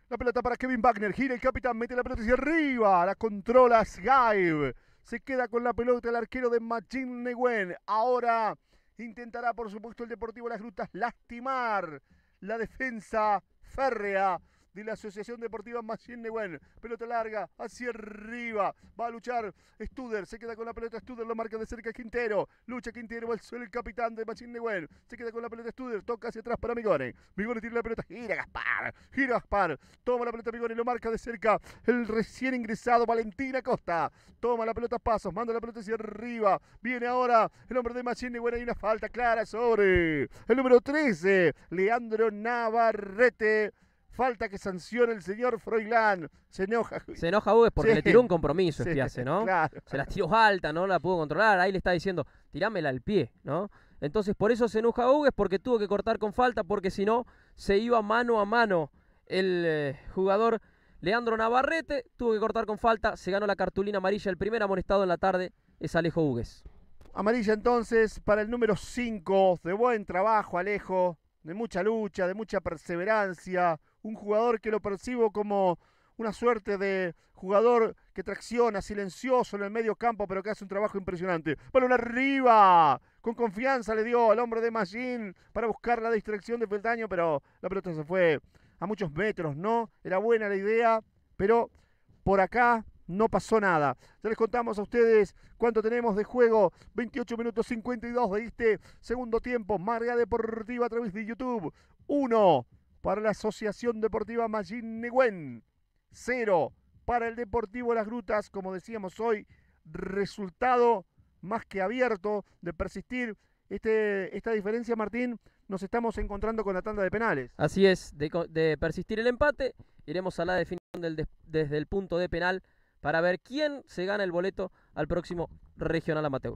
La pelota para Kevin Wagner, gira el capitán, mete la pelota hacia arriba, la controla Sgaib. Se queda con la pelota el arquero de Machin Neguen. Ahora intentará, por supuesto, el Deportivo Las Grutas lastimar la defensa férrea de la Asociación Deportiva de Pelota larga, hacia arriba. Va a luchar Studer, se queda con la pelota Studer, lo marca de cerca Quintero. Lucha Quintero, va suelo el capitán de de Se queda con la pelota Studer, toca hacia atrás para Migone. Migone tira la pelota, gira Gaspar, gira Gaspar. Toma la pelota Migone, lo marca de cerca el recién ingresado Valentina Costa. Toma la pelota pasos, manda la pelota hacia arriba. Viene ahora el hombre de de hay una falta clara sobre el número 13, Leandro Navarrete. Falta que sancione el señor Froilán. Se enoja. Se enoja Hugues porque le tiró un compromiso, este ¿no? Se las tiró alta, no la pudo controlar. Ahí le está diciendo, tirámela al pie, ¿no? Entonces por eso se enoja Hugues porque tuvo que cortar con falta porque si no se iba mano a mano el eh, jugador Leandro Navarrete. Tuvo que cortar con falta, se ganó la cartulina amarilla. El primer amonestado en la tarde es Alejo Hugues. Amarilla entonces para el número 5. De buen trabajo Alejo, de mucha lucha, de mucha perseverancia un jugador que lo percibo como una suerte de jugador que tracciona, silencioso en el medio campo, pero que hace un trabajo impresionante. Balón arriba, con confianza le dio al hombre de Magin para buscar la distracción de peldaño, pero la pelota se fue a muchos metros, ¿no? Era buena la idea, pero por acá no pasó nada. Ya les contamos a ustedes cuánto tenemos de juego. 28 minutos 52 de este segundo tiempo. Marga Deportiva a través de YouTube. 1 para la Asociación Deportiva Magín Nehuen. Cero para el Deportivo Las Grutas, como decíamos hoy, resultado más que abierto de persistir este, esta diferencia, Martín, nos estamos encontrando con la tanda de penales. Así es, de, persistir el empate, iremos a la definición del desde el punto de penal para ver quién se gana el boleto al próximo Regional Amateur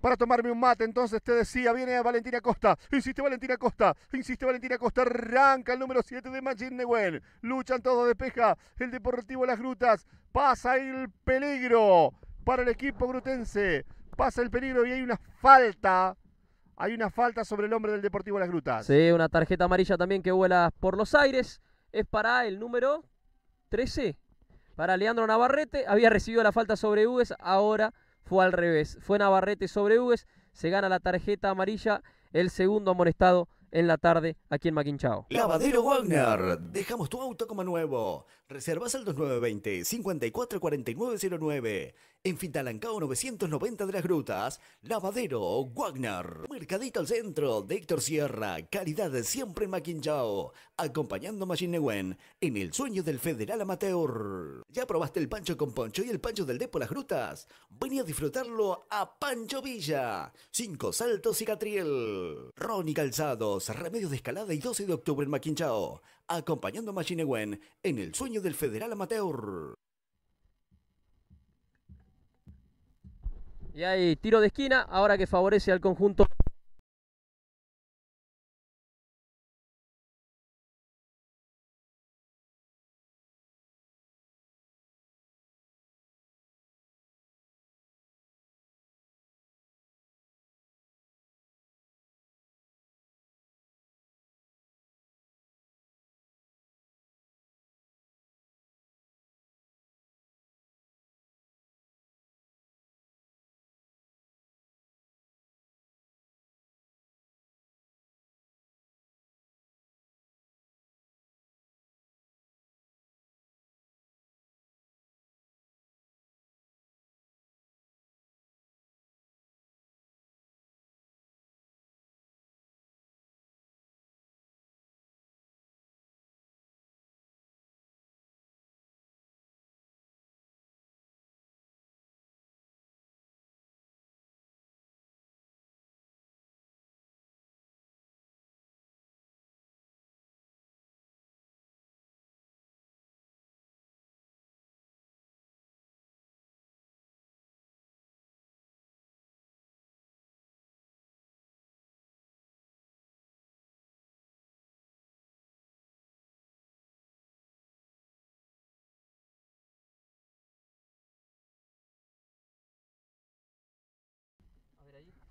para tomarme un mate. Entonces te decía, viene Valentina Costa, insiste Valentina Costa, insiste Valentina Costa, arranca el número 7 de Magin Luchan todos de peja, el Deportivo Las Grutas, pasa el peligro para el equipo grutense, pasa el peligro y hay una falta. Hay una falta sobre el hombre del Deportivo Las Grutas. Sí, una tarjeta amarilla también que vuela por los aires. Es para el número 13. Para Leandro Navarrete. Había recibido la falta sobre Uves. Ahora fue al revés. Fue Navarrete sobre Hugues, se gana la tarjeta amarilla, el segundo amonestado en la tarde aquí en Maquinchao. Lavadero Wagner, dejamos tu auto como nuevo. Reservas al 2920 544909. En Fitalancao, 990 de las Grutas, Lavadero, Wagner, Mercadito al Centro, de Héctor Sierra, de siempre en Maquinchao, acompañando a Gwen en el sueño del Federal Amateur. ¿Ya probaste el pancho con poncho y el pancho del Depo Las Grutas? Vení a disfrutarlo a Pancho Villa, Cinco Saltos y Catriel, y Calzados, Remedios de Escalada y 12 de octubre en Maquinchao, acompañando a Gwen en el sueño del Federal Amateur. Y hay tiro de esquina, ahora que favorece al conjunto.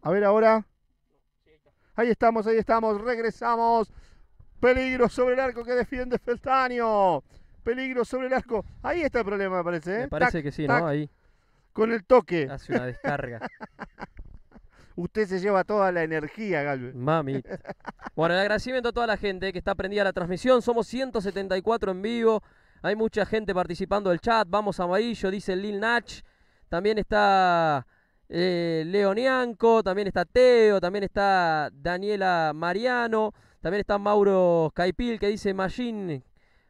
A ver ahora. Ahí estamos, ahí estamos, regresamos. Peligro sobre el arco que defiende Feltaño. Peligro sobre el arco. Ahí está el problema, me parece. ¿eh? Me parece que sí, ¿no? Ahí. Con el toque. Hace una descarga. Usted se lleva toda la energía, Galvez. Mami. Bueno, el agradecimiento a toda la gente que está prendida la transmisión. Somos 174 en vivo. Hay mucha gente participando del chat. Vamos a amarillo, dice Lil Natch. También está eh, Leonianco, también está Teo, también está Daniela Mariano, también está Mauro Caipil que dice Machine.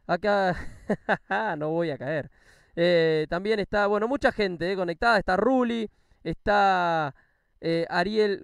Acá no voy a caer. Eh, también está, bueno, mucha gente eh, conectada. Está Ruli, está eh, Ariel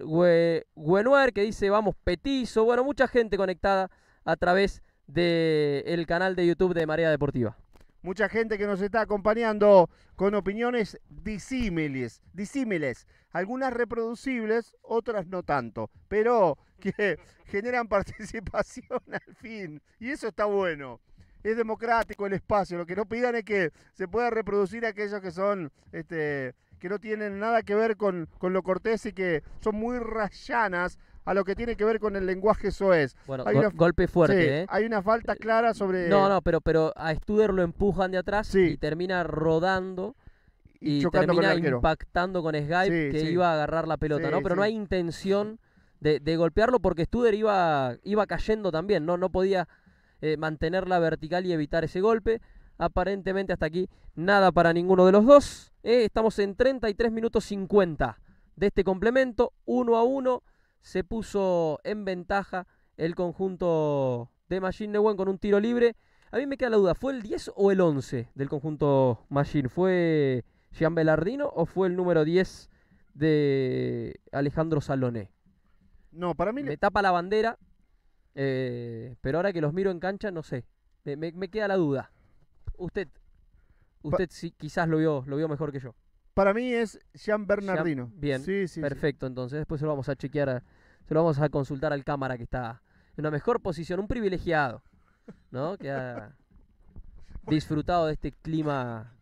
Guenuer que dice vamos petizo. Bueno, mucha gente conectada a través del el canal de YouTube de Marea Deportiva mucha gente que nos está acompañando con opiniones disímiles, disímiles, algunas reproducibles, otras no tanto, pero que generan participación al fin, y eso está bueno. Es democrático el espacio, lo que no pidan es que se pueda reproducir aquellos que son, este, que no tienen nada que ver con, con lo cortés y que son muy rayanas a lo que tiene que ver con el lenguaje soez. Bueno, golpe fuerte, ¿eh? Hay una falta eh, clara sobre. No, no, pero, pero a Studer lo empujan de atrás y termina rodando y, termina impactando con Skype que iba a agarrar la pelota, ¿no? Pero no hay intención de, golpearlo porque Studer iba, iba cayendo también, ¿no? No podía eh, mantenerla vertical y evitar ese golpe. Aparentemente hasta aquí nada para ninguno de los dos. estamos en 33 minutos 50 de este complemento, Uno a uno se puso en ventaja el conjunto de Machine Wen con un tiro libre. A mí me queda la duda, ¿fue el 10 o el 11 del conjunto Machine? ¿Fue Jean Bellardino o fue el número 10 de Alejandro Saloné? No, para mí... Me tapa la bandera, eh, pero ahora que los miro en cancha, no sé. Me, queda la duda. Usted, usted sí, quizás lo vio, lo vio mejor que yo. Para mí es Jean Bernardino. bien, sí, sí, perfecto. Entonces después lo vamos a chequear se lo vamos a consultar al cámara que está en una mejor posición, un privilegiado, ¿no? Que ha disfrutado de este clima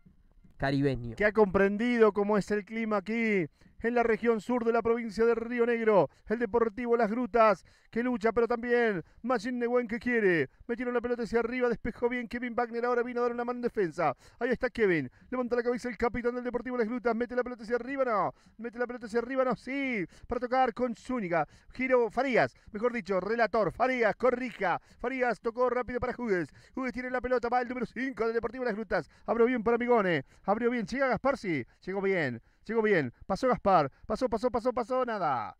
caribeño. Que ha comprendido cómo es el clima aquí en la región sur de la provincia de Río Negro. El Deportivo Las Grutas que lucha, pero también machine Nehuen que quiere. Metieron la pelota hacia arriba, despejó bien Kevin Wagner. Ahora vino a dar una mano en defensa. Ahí está Kevin. Levanta la cabeza el capitán del Deportivo Las Grutas. Mete la pelota hacia arriba, no. Mete la pelota hacia arriba, no. Sí, para tocar con Zúñiga. Giro Farías, mejor dicho, relator. Farías corrija. Farías tocó rápido para Judes. Judes tiene la pelota, va el número 5 del Deportivo Las Grutas. Abrió bien para Migone. Abrió bien. Llega Gasparsi. Llegó bien llegó bien, pasó Gaspar, pasó, pasó, pasó, pasó, nada.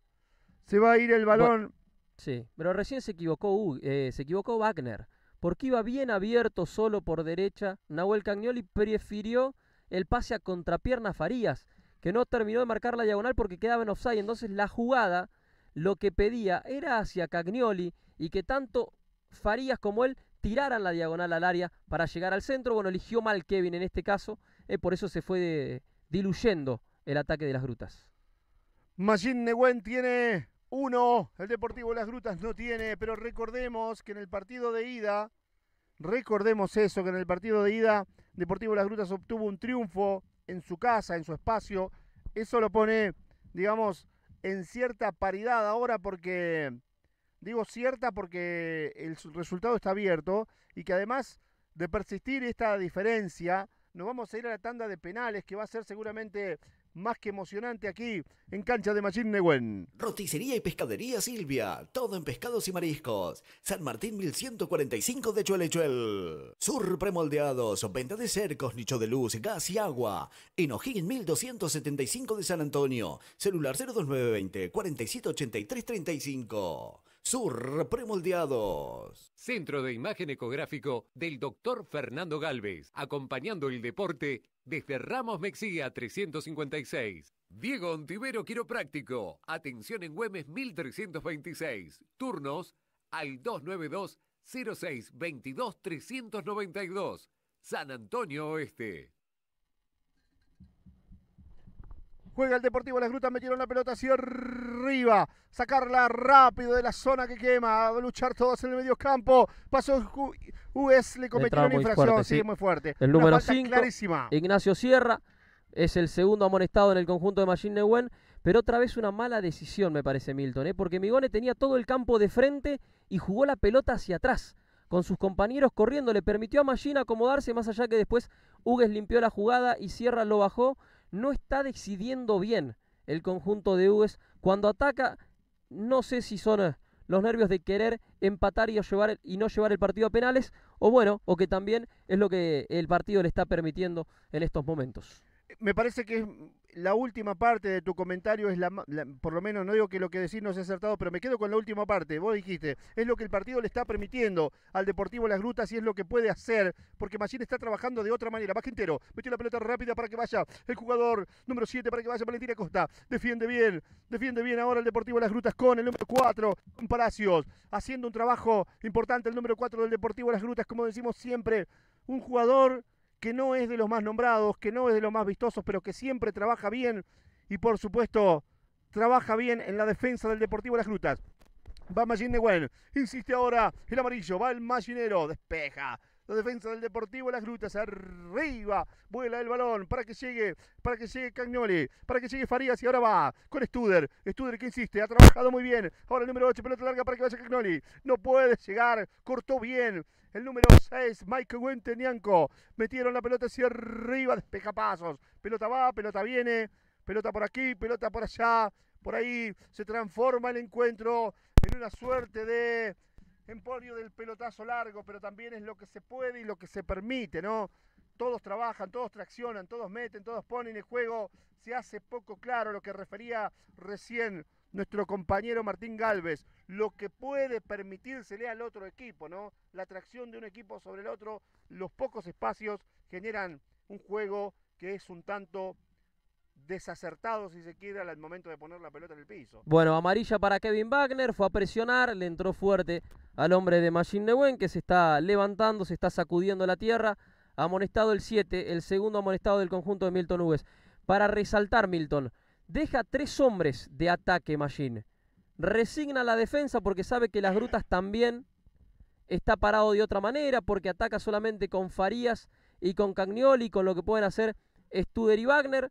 Se va a ir el balón. sí, pero recién se equivocó, eh, se equivocó Wagner, porque iba bien abierto solo por derecha. Nahuel Cagnoli prefirió el pase a contrapierna Farías, que no terminó de marcar la diagonal porque quedaba en offside. Entonces la jugada lo que pedía era hacia Cagnoli y que tanto Farías como él tiraran la diagonal al área para llegar al centro. Bueno, eligió mal Kevin en este caso, eh, por eso se fue diluyendo el ataque de las grutas. machine Neguen tiene uno, el Deportivo Las Grutas no tiene, pero recordemos que en el partido de ida, recordemos eso, que en el partido de ida Deportivo Las Grutas obtuvo un triunfo en su casa, en su espacio. Eso lo pone, digamos, en cierta paridad ahora porque, digo cierta porque el resultado está abierto y que además de persistir esta diferencia, nos vamos a ir a la tanda de penales que va a ser seguramente más que emocionante aquí en Cancha de Machín Nehuen. Roticería y Pescadería Silvia, todo en pescados y mariscos. San Martín 1145 de Chuelechuel. Sur premoldeados, venta de cercos, nicho de luz, gas y agua. En 1275 de San Antonio. Celular 02920 478335. Sur Premoldeados. Centro de Imagen Ecográfico del doctor Fernando Galvez, acompañando el deporte desde Ramos Mexía 356. Diego Ontivero Quiropráctico, atención en Güemes 1326, turnos al 292 06 392, San Antonio Oeste. Juega el Deportivo Las Grutas, metieron la pelota hacia arriba. Sacarla rápido de la zona que quema. Luchar todos en el medio campo. Pasó US, le cometieron una infracción. sí, muy fuerte. El número 5, Ignacio Sierra. Es el segundo amonestado en el conjunto de Machine Wen, Pero otra vez una mala decisión, me parece, Milton. ¿eh? Porque Migone tenía todo el campo de frente y jugó la pelota hacia atrás con sus compañeros corriendo, le permitió a Machine acomodarse, más allá que después Hugues limpió la jugada y Sierra lo bajó no está decidiendo bien el conjunto de UES Cuando ataca, no sé si son eh, los nervios de querer empatar y, llevar, y no llevar el partido a penales, o bueno, o que también es lo que el partido le está permitiendo en estos momentos. Me parece que es la última parte de tu comentario es la, por lo menos no digo que lo que decís no sea acertado, pero me quedo con la última parte. Vos dijiste, es lo que el partido le está permitiendo al Deportivo Las Grutas y es lo que puede hacer, porque Machín está trabajando de otra manera. Más entero, metió la pelota rápida para que vaya el jugador número 7 para que vaya Valentín Costa. Defiende bien, defiende bien ahora el Deportivo Las Grutas con el número 4, Palacios, haciendo un trabajo importante el número 4 del Deportivo Las Grutas, como decimos siempre, un jugador que no es de los más nombrados, que no es de los más vistosos, pero que siempre trabaja bien y por supuesto trabaja bien en la defensa del Deportivo de Las Grutas. Va Magin Well, insiste ahora el amarillo, va el Maginero, despeja, la defensa del Deportivo Las Grutas. Arriba. Vuela el balón para que llegue. Para que llegue Cagnoli. Para que llegue Farías. Y ahora va con Studer. Studer que insiste. Ha trabajado muy bien. Ahora el número 8. Pelota larga para que vaya Cagnoli. No puede llegar. Cortó bien. El número 6. Mike Wentenianco. Metieron la pelota hacia arriba. Despejapazos. Pelota va. Pelota viene. Pelota por aquí. Pelota por allá. Por ahí se transforma el encuentro en una suerte de emporio del pelotazo largo, pero también es lo que se puede y lo que se permite, ¿no? Todos trabajan, todos traccionan, todos meten, todos ponen el juego. Se hace poco claro lo que refería recién nuestro compañero Martín Galvez, lo que puede permitírsele al otro equipo, ¿no? La tracción de un equipo sobre el otro, los pocos espacios generan un juego que es un tanto desacertado, si se quiere, al momento de poner la pelota en el piso. Bueno, amarilla para Kevin Wagner, fue a presionar, le entró fuerte al hombre de Machine Newen, que se está levantando, se está sacudiendo la tierra. Amonestado el 7, el segundo amonestado del conjunto de Milton Uves. Para resaltar, Milton, deja tres hombres de ataque Machine. Resigna la defensa porque sabe que las grutas también está parado de otra manera, porque ataca solamente con Farías y con Cagnoli, con lo que pueden hacer Studer y Wagner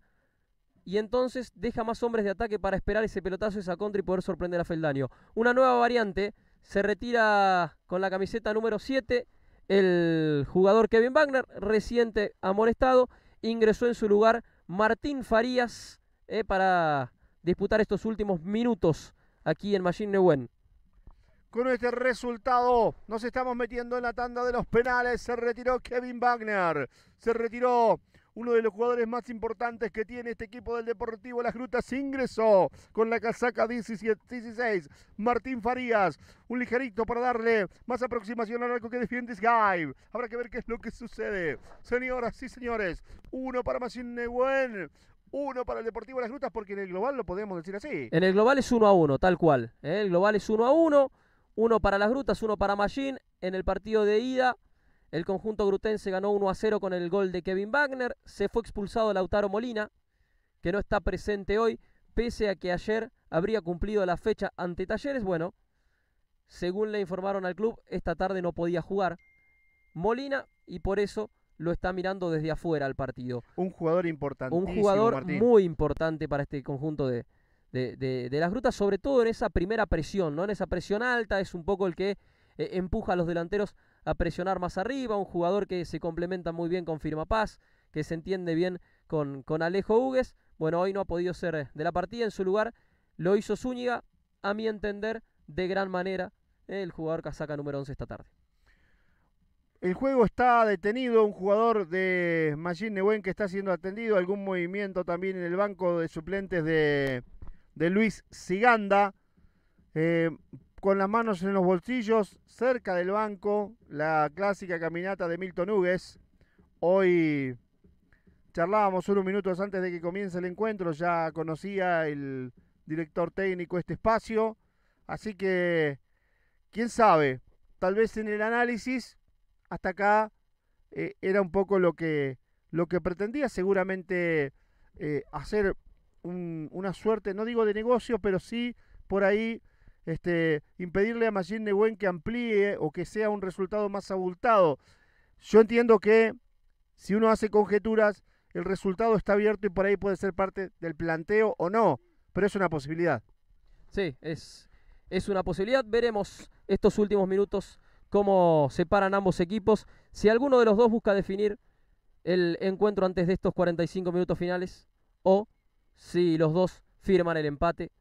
y entonces deja más hombres de ataque para esperar ese pelotazo, esa contra y poder sorprender a Feldaño. Una nueva variante, se retira con la camiseta número 7 el jugador Kevin Wagner, reciente amonestado, ingresó en su lugar Martín Farías eh, para disputar estos últimos minutos aquí en Machine Neuwen. Con este resultado nos estamos metiendo en la tanda de los penales. Se retiró Kevin Wagner. Se retiró uno de los jugadores más importantes que tiene este equipo del Deportivo Las Grutas, ingresó con la casaca 17, 16. Martín Farías, un ligerito para darle más aproximación al arco que defiende Skype. Habrá que ver qué es lo que sucede. Señoras y señores, uno para Machine Nehuen, uno para el Deportivo Las Grutas, porque en el global lo podemos decir así. En el global es uno a uno, tal cual. ¿eh? El global es uno a uno. Uno para las grutas, uno para Machine. En el partido de ida el conjunto grutense ganó 1 a 0 con el gol de Kevin Wagner. Se fue expulsado Lautaro Molina, que no está presente hoy, pese a que ayer habría cumplido la fecha ante Talleres. Bueno, según le informaron al club, esta tarde no podía jugar Molina y por eso lo está mirando desde afuera al partido. Un jugador importante. Un jugador muy importante para este conjunto de, de, las grutas, sobre todo en esa primera presión, ¿no? En esa presión alta es un poco el que e-, empuja a los delanteros a presionar más arriba, un jugador que se complementa muy bien con Firma Paz, que se entiende bien con, con Alejo Hugues. Bueno, hoy no ha podido ser de la partida, en su lugar lo hizo Zúñiga, a mi entender, de gran manera, el jugador casaca número 11 esta tarde. El juego está detenido, un jugador de Magín Nehuen que está siendo atendido, algún movimiento también en el banco de suplentes de, Luis Siganda. Eh, con las manos en los bolsillos, cerca del banco, la clásica caminata de Milton Hugues. Hoy charlábamos unos minutos antes de que comience el encuentro, ya conocía el director técnico este espacio, así que, quién sabe, tal vez en el análisis, hasta acá eh, era un poco lo que, lo que pretendía, seguramente eh, hacer una suerte, no digo de negocio, pero sí por ahí este, impedirle a Magine Nehuen que amplíe o que sea un resultado más abultado. Yo entiendo que si uno hace conjeturas, el resultado está abierto y por ahí puede ser parte del planteo o no, pero es una posibilidad. Sí, es, es una posibilidad. Veremos estos últimos minutos cómo separan ambos equipos. Si alguno de los dos busca definir el encuentro antes de estos 45 minutos finales o si los dos firman el empate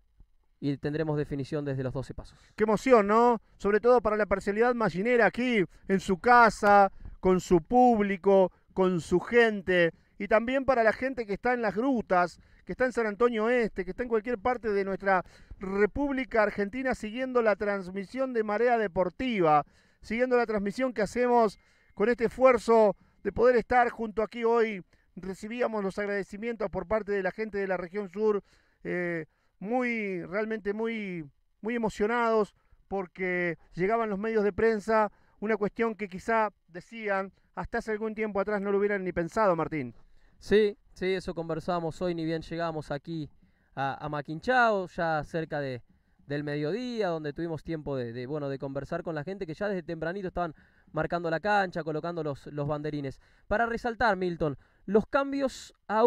y tendremos definición desde los 12 pasos. Qué emoción, ¿no? Sobre todo para la parcialidad mallinera aquí, en su casa, con su público, con su gente, y también para la gente que está en las grutas, que está en San Antonio Este, que está en cualquier parte de nuestra República Argentina siguiendo la transmisión de Marea Deportiva, siguiendo la transmisión que hacemos con este esfuerzo de poder estar junto aquí hoy. Recibíamos los agradecimientos por parte de la gente de la región sur. Eh, muy, realmente muy, muy emocionados porque llegaban los medios de prensa, una cuestión que quizá decían hasta hace algún tiempo atrás no lo hubieran ni pensado, Martín. Sí, sí, eso conversamos hoy, ni bien llegamos aquí a, Maquinchao, ya cerca de, del mediodía, donde tuvimos tiempo de, bueno, de conversar con la gente que ya desde tempranito estaban marcando la cancha, colocando los, los banderines. Para resaltar, Milton, los cambios a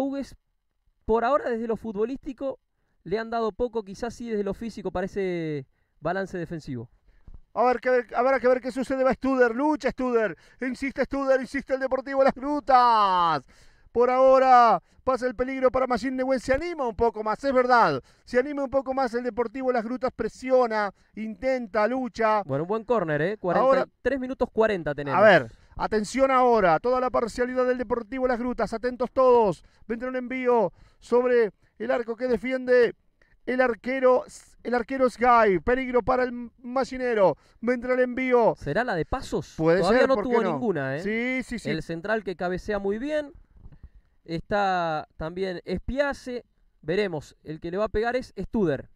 por ahora desde lo futbolístico le han dado poco, quizás sí desde lo físico para ese balance defensivo. A ver, a ver, habrá ver qué sucede. Va Studer, lucha Studer. Insiste Studer, insiste el Deportivo Las Grutas. Por ahora pasa el peligro para Magín Nehuen. Se anima un poco más, es verdad. Se anima un poco más el Deportivo Las Grutas. Presiona, intenta, lucha. Bueno, un buen córner, ¿eh? Tres minutos 40 tenemos. A ver, atención ahora. Toda la parcialidad del Deportivo Las Grutas. Atentos todos. Vendrá un envío sobre el arco que defiende el arquero, el arquero Sky. Peligro para el machinero Mientras el envío. ¿Será la de pasos? Puede Todavía no tuvo ninguna, ¿eh? Sí, sí, sí. El central que cabecea muy bien. Está también Espiace. Veremos. El que le va a pegar es Studer.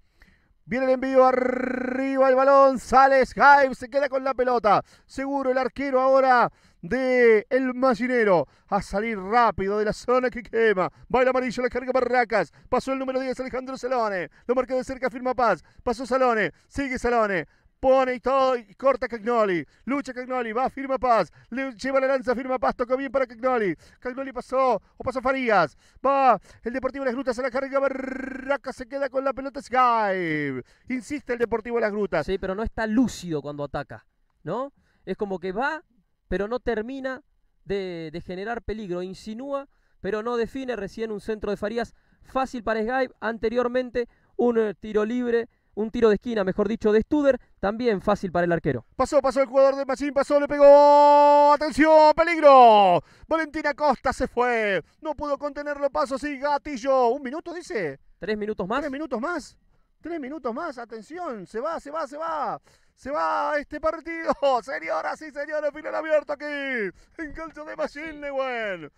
Viene el envío arriba el balón. Sale Sky. Se queda con la pelota. Seguro el arquero ahora de El Macinero a salir rápido de la zona que quema. el amarillo, la carga Barracas. Pasó el número 10 Alejandro Salone. Lo marca de cerca Firma Paz. Pasó Salone. Sigue Salone pone y todo corta Cagnoli. Lucha Cagnoli, va, firma Paz. lleva la lanza, firma Paz, toca bien para Cagnoli. Cagnoli pasó, o pasó Farías. Va, el Deportivo Las Grutas a la carga. Barracas. se queda con la pelota Sky. Insiste el Deportivo de Las Grutas. Sí, pero no está lúcido cuando ataca, ¿no? Es como que va, pero no termina de, generar peligro. Insinúa, pero no define. Recién un centro de Farías fácil para Skype. Anteriormente, un eh, tiro libre un tiro de esquina, mejor dicho, de Studer, también fácil para el arquero. Pasó, pasó el jugador de Machín, pasó, le pegó. ¡Atención! ¡Peligro! Valentina Costa se fue. No pudo contenerlo. Paso, sí, gatillo. ¿Un minuto dice? ¿Tres minutos más? ¿Tres minutos más? Tres minutos más, atención, se va, se va, se va. Se va este partido, señoras y señores, final abierto aquí, en calcio de Machine güey!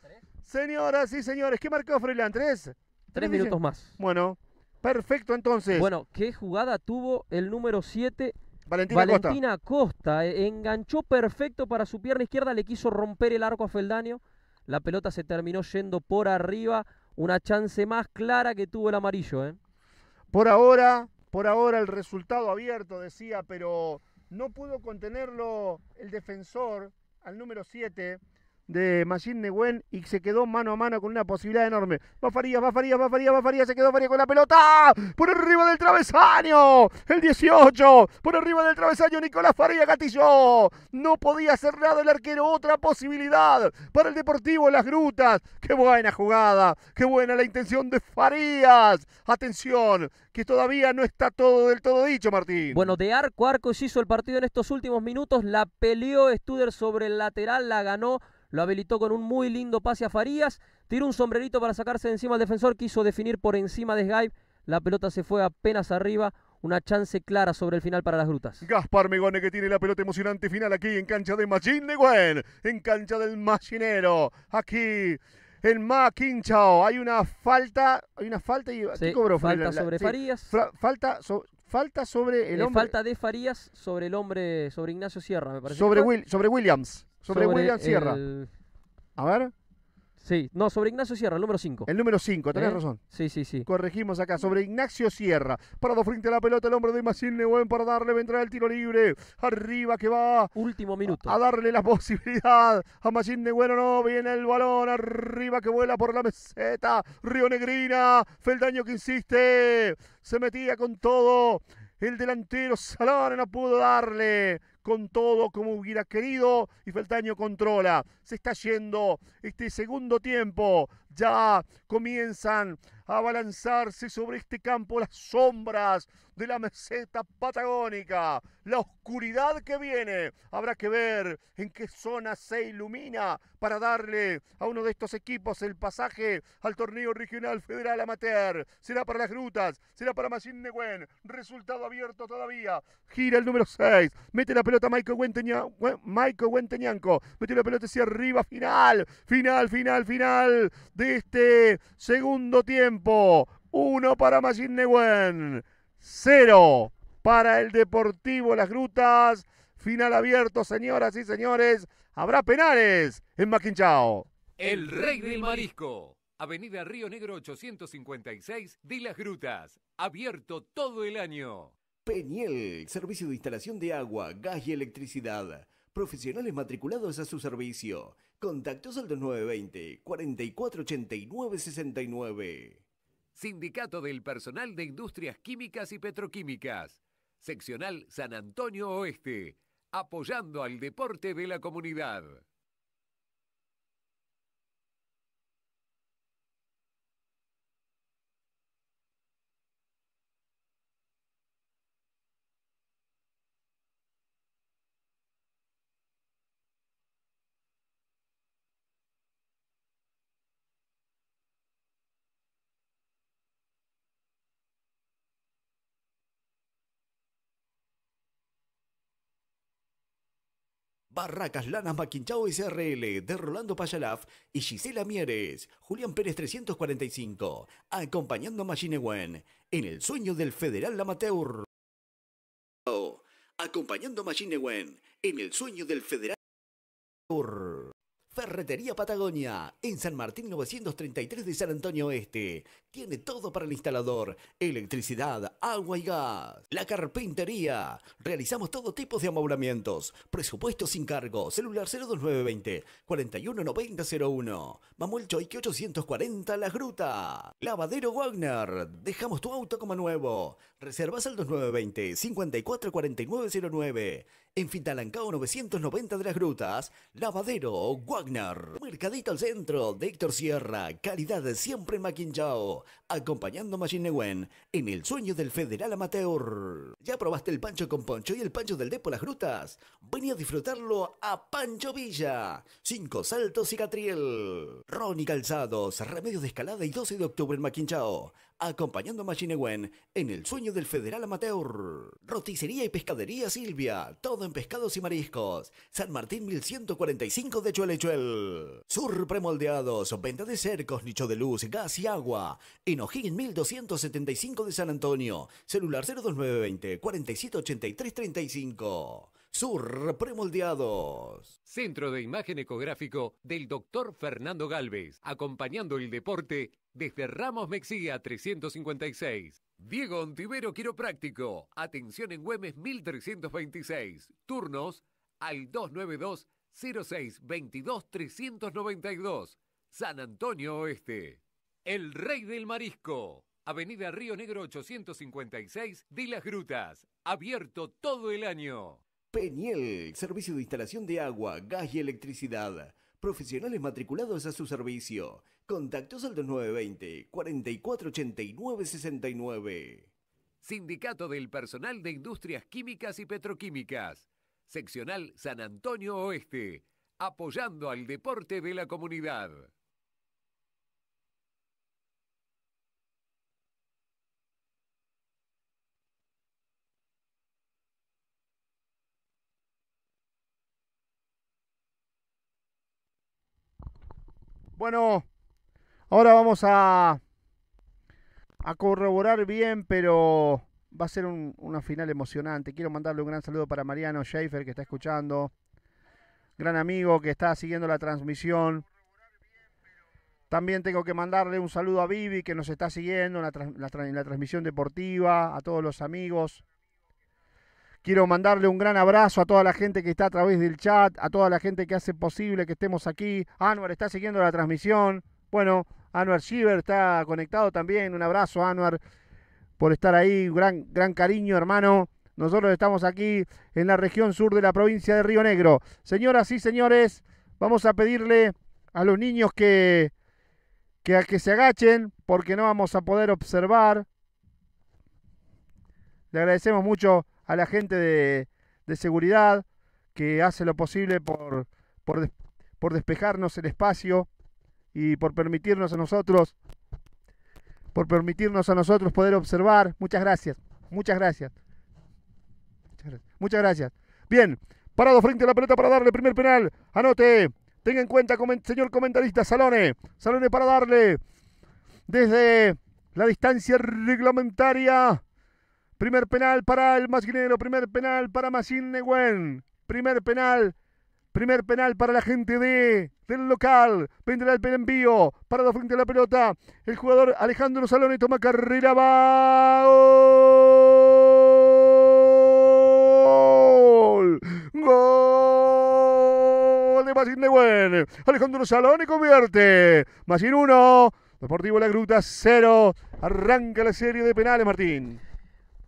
Señoras y señores, ¿qué marcó Freeland? ¿Tres? ¿Tres, minutos más. Bueno, perfecto entonces. Bueno, ¿qué jugada tuvo el número 7? Valentina, Valentina Costa. Costa. Eh, enganchó perfecto para su pierna izquierda, le quiso romper el arco a Feldaño. La pelota se terminó yendo por arriba. Una chance más clara que tuvo el amarillo, ¿eh? Por ahora, por ahora el resultado abierto, decía, pero no pudo contenerlo el defensor al número 7, de Magín Nehuen y se quedó mano a mano con una posibilidad enorme. Va Farías, va Farías, va va se quedó Farías con la pelota. Por arriba del travesaño, el 18. Por arriba del travesaño, Nicolás Farías Gatillo. No podía hacer nada el arquero. Otra posibilidad para el Deportivo Las Grutas. Qué buena jugada, qué buena la intención de Farías. Atención, que todavía no está todo del todo dicho, Martín. Bueno, de arco a arco hizo el partido en estos últimos minutos. La peleó Studer sobre el lateral, la ganó lo habilitó con un muy lindo pase a Farías, tiró un sombrerito para sacarse de encima al defensor, quiso definir por encima de Skype, la pelota se fue apenas arriba, una chance clara sobre el final para las grutas. Gaspar Megone que tiene la pelota emocionante final aquí en cancha de de Güell. en cancha del Machinero, aquí en Maquinchao. Hay una falta, hay una falta y sí, falta sobre Farías. falta Falta sobre el eh, hombre. Falta de Farías sobre el hombre, sobre Ignacio Sierra, me parece. Sobre, Will, sobre Williams. Sobre, William Sierra. A ver. Sí, no, sobre Ignacio Sierra, el número 5. El número 5, tenés ¿Eh? razón. Sí, sí, sí. Corregimos acá, sobre Ignacio Sierra. Parado frente a la pelota, el hombre de machine Nehuen para darle, vendrá el tiro libre. Arriba que va. Último minuto. A, darle la posibilidad a machine de no. Viene el balón, arriba que vuela por la meseta. Río Negrina, Feldaño que insiste. Se metía con todo. El delantero Salón no pudo darle con todo como hubiera querido y Feltaño controla. Se está yendo este segundo tiempo. Ya comienzan a balanzarse sobre este campo las sombras de la meseta patagónica, la oscuridad que viene. Habrá que ver en qué zona se ilumina para darle a uno de estos equipos el pasaje al torneo regional federal amateur. Será para las grutas, será para de Gwen. Resultado abierto todavía. Gira el número 6. Mete la pelota Michael Huenteñanco. Mete la pelota hacia arriba. Final, final, final, final este segundo tiempo. Uno para Macinewen, cero para el Deportivo Las Grutas. Final abierto, señoras y señores. Habrá penales en Maquinchao. El Rey del Marisco. Avenida Río Negro 856 de Las Grutas. Abierto todo el año. PENIEL, servicio de instalación de agua, gas y electricidad Profesionales matriculados a su servicio. Contactos al 2920 448969 69. Sindicato del Personal de Industrias Químicas y Petroquímicas. Seccional San Antonio Oeste. Apoyando al deporte de la comunidad. Barracas Lanas Maquinchao SRL de Rolando Payalaf y Gisela Mieres, Julián Pérez 345, acompañando a Wen en el sueño del Federal Amateur. Acompañando a en el sueño del Federal Amateur. Ferretería Patagonia, en San Martín 933 de San Antonio Este. Tiene todo para el instalador, electricidad, agua y gas. La carpintería. Realizamos todo tipo de amoblamientos. Presupuesto sin cargo. Celular 02920 419001. Mamuel Choique 840 Las Gruta. Lavadero Wagner. Dejamos tu auto como nuevo. Reservas al 2920 544909 en Fitalancao, 990 de las Grutas, Lavadero, Wagner, Mercadito al Centro, de Héctor Sierra, Calidad de siempre en Maquinchao, acompañando a Machinewen en el sueño del Federal Amateur. ¿Ya probaste el pancho con poncho y el pancho del Depo Las Grutas? Vení a disfrutarlo a Pancho Villa, Cinco Saltos y Catriel, Ronnie Calzados, Remedios de Escalada y 12 de octubre en Maquinchao, acompañando a Machine Gwen en el sueño del Federal Amateur. Roticería y Pescadería Silvia, todo en pescados y mariscos. San Martín 1145 de Chuelechuel. Sur premoldeados, venta de cercos, nicho de luz, gas y agua. En 1275 de San Antonio. Celular 02920 478335. Sur Premoldeados. Centro de Imagen Ecográfico del doctor Fernando Galvez, acompañando el deporte desde Ramos Mexía 356. Diego Ontivero Quiropráctico, atención en Güemes 1326, turnos al 292 06 22 392, San Antonio Oeste. El Rey del Marisco. Avenida Río Negro 856 de las Grutas. Abierto todo el año. Peniel, servicio de instalación de agua, gas y electricidad. Profesionales matriculados a su servicio. Contactos al 2920 4489 69. Sindicato del Personal de Industrias Químicas y Petroquímicas. Seccional San Antonio Oeste. Apoyando al deporte de la comunidad. Bueno, ahora vamos a, corroborar bien, pero va a ser una final emocionante. Quiero mandarle un gran saludo para Mariano Schaefer que está escuchando. Gran amigo que está siguiendo la transmisión. También tengo que mandarle un saludo a Vivi que nos está siguiendo en la, transmisión deportiva, a todos los amigos Quiero mandarle un gran abrazo a toda la gente que está a través del chat, a toda la gente que hace posible que estemos aquí. Anuar está siguiendo la transmisión. Bueno, Anuar Shiver está conectado también. Un abrazo, Anuar, por estar ahí. Gran, gran cariño, hermano. Nosotros estamos aquí en la región sur de la provincia de Río Negro. Señoras y señores, vamos a pedirle a los niños que, que se agachen porque no vamos a poder observar. Le agradecemos mucho a la gente de, seguridad que hace lo posible por, por, despejarnos el espacio y por permitirnos a nosotros por permitirnos a nosotros poder observar. Muchas gracias. Muchas gracias. Muchas gracias. Bien, parado frente a la pelota para darle primer penal. Anote. Tenga en cuenta, señor comentarista, Salone. Salone para darle desde la distancia reglamentaria. Primer penal para el Masguinero, primer penal para Masin Primer penal, primer penal para la gente de, del local. Vendrá el envío, parado frente a la pelota. El jugador Alejandro Y toma carrera, va. ¡Gol! ¡Gol de Masin Neguen. Alejandro y convierte. Masin 1, Deportivo La Gruta 0. Arranca la serie de penales, Martín.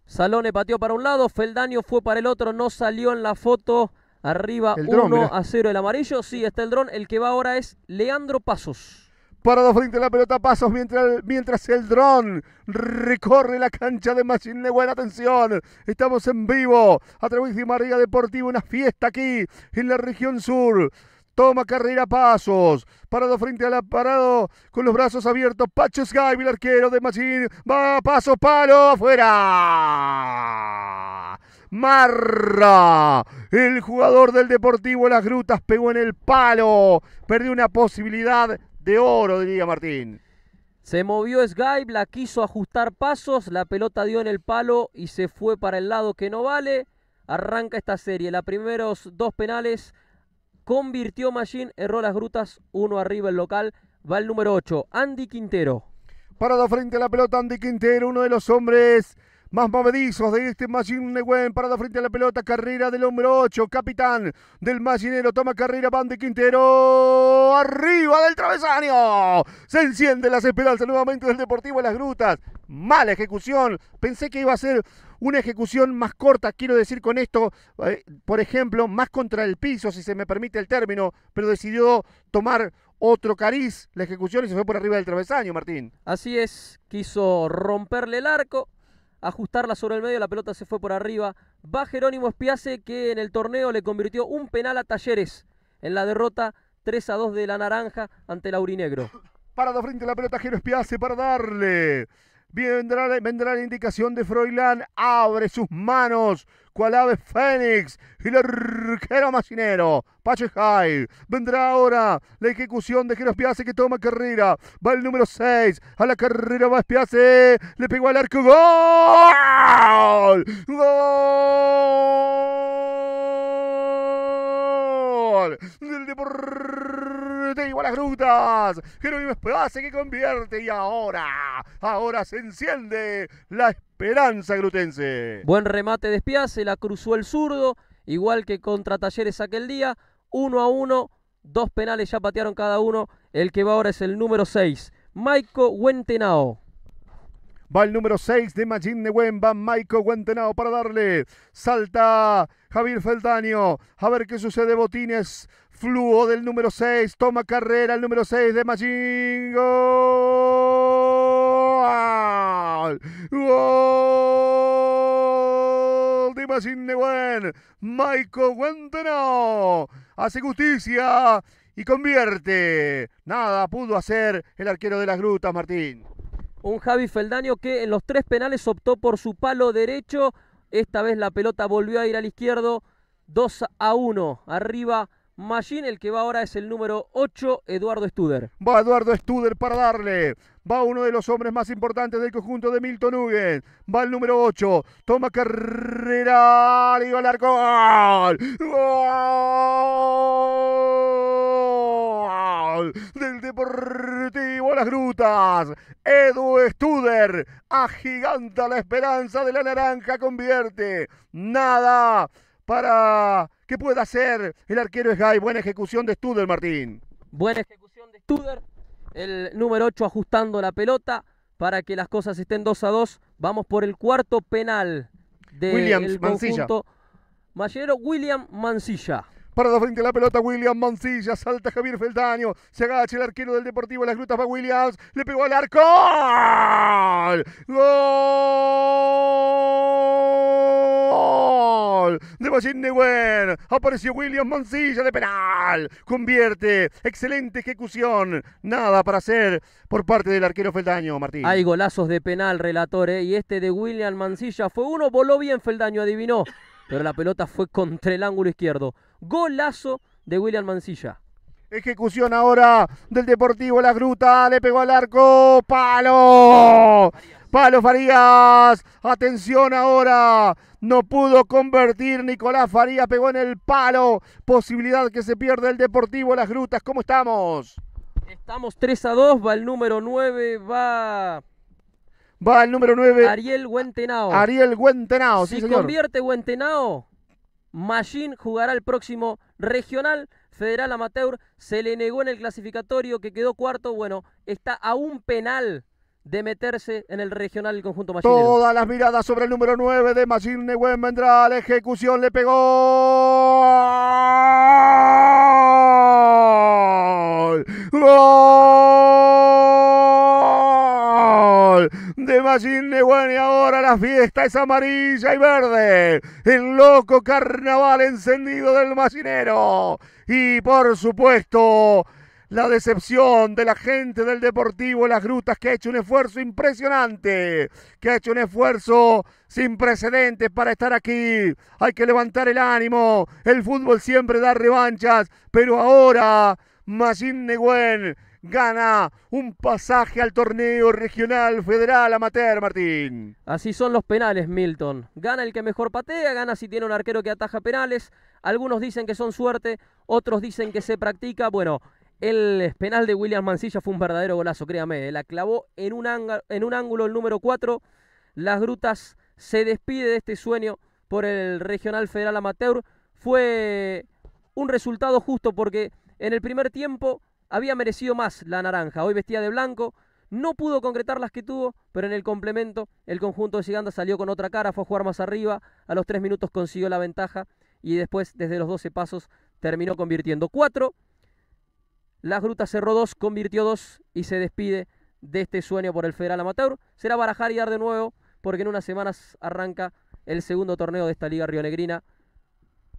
Salone pateó para un lado, Feldaño fue para el otro, no salió en la foto. Arriba 1 a 0 el amarillo. Sí, está el dron. El que va ahora es Leandro Pasos. Parado frente a la pelota Pasos mientras, mientras el dron recorre la cancha de Machine. Buena atención. Estamos en vivo a través de María Deportiva. Una fiesta aquí en la región sur. Toma carrera pasos. Parado frente al aparado, con los brazos abiertos. Pacho Sky, el arquero de Machín. Va, paso, palo, afuera. Marra, el jugador del Deportivo Las Grutas, pegó en el palo. Perdió una posibilidad de oro, diría Martín. Se movió sky la quiso ajustar pasos, la pelota dio en el palo y se fue para el lado que no vale. Arranca esta serie, La primeros dos penales Convirtió Machine, erró las grutas, uno arriba el local. Va el número 8, Andy Quintero. Parado frente a la pelota Andy Quintero, uno de los hombres más movedizos de este Machine parada frente a la pelota, carrera del número 8, capitán del Machinero, toma carrera, Van de Quintero, arriba del travesaño, se enciende las esperanzas nuevamente del Deportivo las Grutas, mala ejecución, pensé que iba a ser una ejecución más corta, quiero decir con esto, eh, por ejemplo, más contra el piso, si se me permite el término, pero decidió tomar otro cariz la ejecución y se fue por arriba del travesaño, Martín. Así es, quiso romperle el arco, ajustarla sobre el medio, la pelota se fue por arriba. Va Jerónimo Espiace que en el torneo le convirtió un penal a Talleres en la derrota 3 a 2 de la Naranja ante Laurinegro. Para Parado frente la pelota, Jerónimo Espiace para darle. Vendrá, vendrá la indicación de Froilán. Abre sus manos. Cual ave Fénix. Y el arquero machinero. Pache High. Vendrá ahora la ejecución de Jero Piace que toma carrera. Va el número 6. A la carrera va Le pegó al arco. ¡Gol! ¡Gol! igual a las grutas. Jerónimo que convierte y ahora, ahora se enciende la esperanza grutense. Buen remate de Espiace, la cruzó el zurdo, igual que contra Talleres aquel día, uno a uno, dos penales ya patearon cada uno. El que va ahora es el número 6, Maiko Huentenao. Va el número 6 de Majin Newen. Va Maiko Guantenao para darle. Salta Javier Feltanio. A ver qué sucede. Botines. Fluo del número 6. Toma carrera el número 6 de Majin. ¡Gol! ¡Gol! De Majin Newen. Maiko Guantenao. Hace justicia y convierte. Nada pudo hacer el arquero de las grutas, Martín un Javi Feldaño que en los tres penales optó por su palo derecho. Esta vez la pelota volvió a ir al izquierdo. 2 a 1. Arriba Machine el que va ahora es el número 8, Eduardo Studer. Va Eduardo Studer para darle. Va uno de los hombres más importantes del conjunto de Milton Hugues. Va el número 8. Toma carrera. Y va al arco. ¡Gol! Del Deportivo Las Grutas. Edu Studer agiganta la esperanza de la naranja. Convierte. Nada para ¿Qué puede hacer el arquero Esgay? Buena ejecución de Studer, Martín. Buena ejecución de Studer. El número 8 ajustando la pelota para que las cosas estén 2 a 2. Vamos por el cuarto penal de Williams, Mancilla. William Mancilla. Parada frente a la pelota William Mancilla. Salta Javier Feldaño. Se agacha el arquero del Deportivo Las Grutas va Williams. Le pegó al arco. ¡Gol! De Ballín Apareció William Mancilla de penal. Convierte. Excelente ejecución. Nada para hacer por parte del arquero Feldaño, Martín. Hay golazos de penal, relator. ¿eh? Y este de William Mancilla fue uno. Voló bien Feldaño, adivinó pero la pelota fue contra el ángulo izquierdo. Golazo de William Mancilla. Ejecución ahora del Deportivo La Gruta. Le pegó al arco. Palo. Palo Farías. Atención ahora. No pudo convertir. Nicolás Farías pegó en el palo. Posibilidad que se pierda el Deportivo Las Grutas. ¿Cómo estamos? Estamos 3 a 2. Va el número 9. Va. Va el número 9. Ariel Guentenao. Ariel Guentenao. Si convierte Guentenao machine jugará el próximo regional. Federal Amateur se le negó en el clasificatorio que quedó cuarto. Bueno, está a un penal de meterse en el regional el conjunto Machine. Todas las miradas sobre el número 9 de machine Nehuen vendrá la ejecución. Le pegó. Y de Ahora la fiesta es amarilla y verde. El loco carnaval encendido del machinero, Y por supuesto la decepción de la gente del Deportivo Las Grutas, que ha hecho un esfuerzo impresionante, que ha hecho un esfuerzo sin precedentes para estar aquí. Hay que levantar el ánimo, el fútbol siempre da revanchas, pero ahora Magín gana un pasaje al torneo regional federal amateur, Martín. Así son los penales, Milton. Gana el que mejor patea, gana si tiene un arquero que ataja penales. Algunos dicen que son suerte, otros dicen que se practica. Bueno, el penal de William Mancilla fue un verdadero golazo, créame. Eh. La clavó en un, en un ángulo el número 4. Las Grutas se despide de este sueño por el Regional Federal Amateur. Fue un resultado justo porque en el primer tiempo había merecido más la naranja. Hoy vestía de blanco, no pudo concretar las que tuvo, pero en el complemento el conjunto de Siganda salió con otra cara, fue a jugar más arriba, a los tres minutos consiguió la ventaja y después desde los 12 pasos terminó convirtiendo cuatro. Las gruta cerró dos, convirtió dos y se despide de este sueño por el Federal Amateur. Será barajar y dar de nuevo, porque en unas semanas arranca el segundo torneo de esta Liga Rionegrina.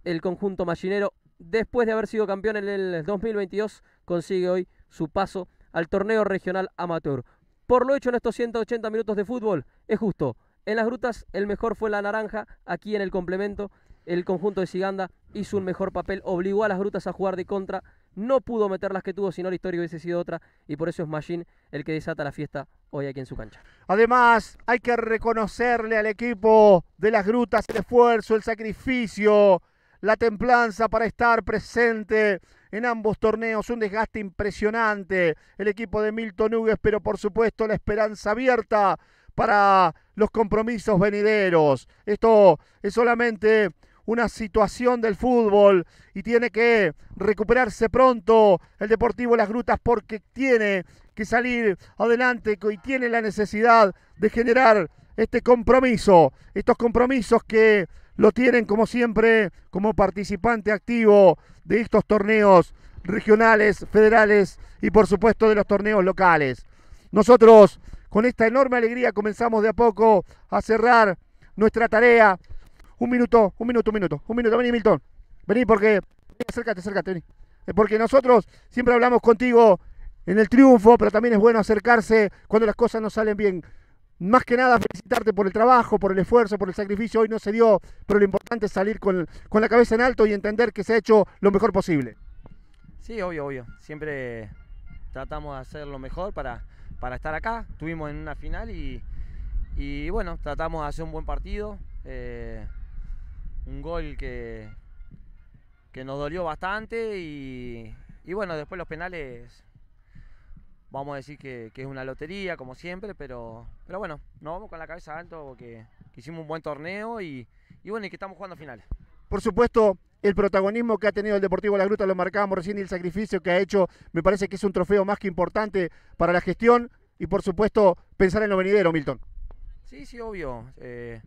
El conjunto machinero después de haber sido campeón en el 2022, consigue hoy su paso al torneo regional amateur. Por lo hecho en estos 180 minutos de fútbol, es justo. En las grutas el mejor fue la naranja, aquí en el complemento el conjunto de Siganda hizo un mejor papel, obligó a las grutas a jugar de contra, no pudo meter las que tuvo, sino la historia hubiese sido otra, y por eso es Machín el que desata la fiesta hoy aquí en su cancha. Además, hay que reconocerle al equipo de las grutas el esfuerzo, el sacrificio, la templanza para estar presente en ambos torneos. Un desgaste impresionante el equipo de Milton Núñez, pero por supuesto la esperanza abierta para los compromisos venideros. Esto es solamente una situación del fútbol y tiene que recuperarse pronto el Deportivo Las Grutas porque tiene que salir adelante y tiene la necesidad de generar este compromiso, estos compromisos que lo tienen como siempre como participante activo de estos torneos regionales, federales y por supuesto de los torneos locales. Nosotros con esta enorme alegría comenzamos de a poco a cerrar nuestra tarea. Un minuto, un minuto, un minuto, un minuto. Vení Milton, vení porque... Acércate, acércate, vení. Porque nosotros siempre hablamos contigo en el triunfo, pero también es bueno acercarse cuando las cosas no salen bien más que nada felicitarte por el trabajo, por el esfuerzo, por el sacrificio. Hoy no se dio, pero lo importante es salir con, la cabeza en alto y entender que se ha hecho lo mejor posible. Sí, obvio, obvio. Siempre tratamos de hacer lo mejor para, para estar acá. Estuvimos en una final y, bueno, tratamos de hacer un buen partido. Eh, un gol que, que nos dolió bastante y, y bueno, después los penales vamos a decir que, es una lotería, como siempre, pero, pero bueno, nos vamos con la cabeza alto porque hicimos un buen torneo y, bueno, y que estamos jugando finales. Por supuesto, el protagonismo que ha tenido el Deportivo La Gruta, lo marcábamos recién, y el sacrificio que ha hecho, me parece que es un trofeo más que importante para la gestión y por supuesto pensar en lo venidero, Milton. Sí, sí, obvio. Eh,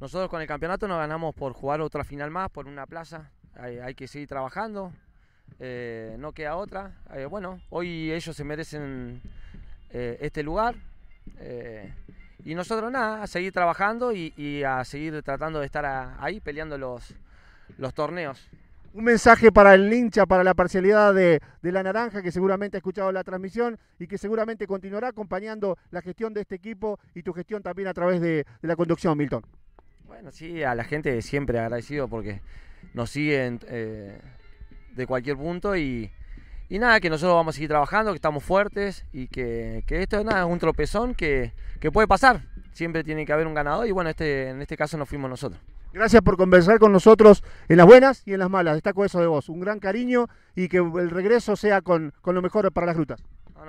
nosotros con el campeonato no ganamos por jugar otra final más, por una plaza. hay que seguir trabajando, eh, no queda otra. Eh, bueno, hoy ellos se merecen eh, este lugar. y nosotros nada, a seguir trabajando y, a seguir tratando de estar ahí peleando los, los torneos. Un mensaje para el hincha, para la parcialidad de, la Naranja, que seguramente ha escuchado la transmisión y que seguramente continuará acompañando la gestión de este equipo y tu gestión también a través de, la conducción, Milton. Bueno, sí, a la gente siempre agradecido porque nos siguen de cualquier punto y, y nada, que nosotros vamos a seguir trabajando, que estamos fuertes y que, esto nada, es un tropezón que, puede pasar. Siempre tiene que haber un ganador y bueno, este, en este caso nos fuimos nosotros. Gracias por conversar con nosotros en las buenas y en las malas. Destaco eso de vos. Un gran cariño y que el regreso sea con, lo mejor para las grutas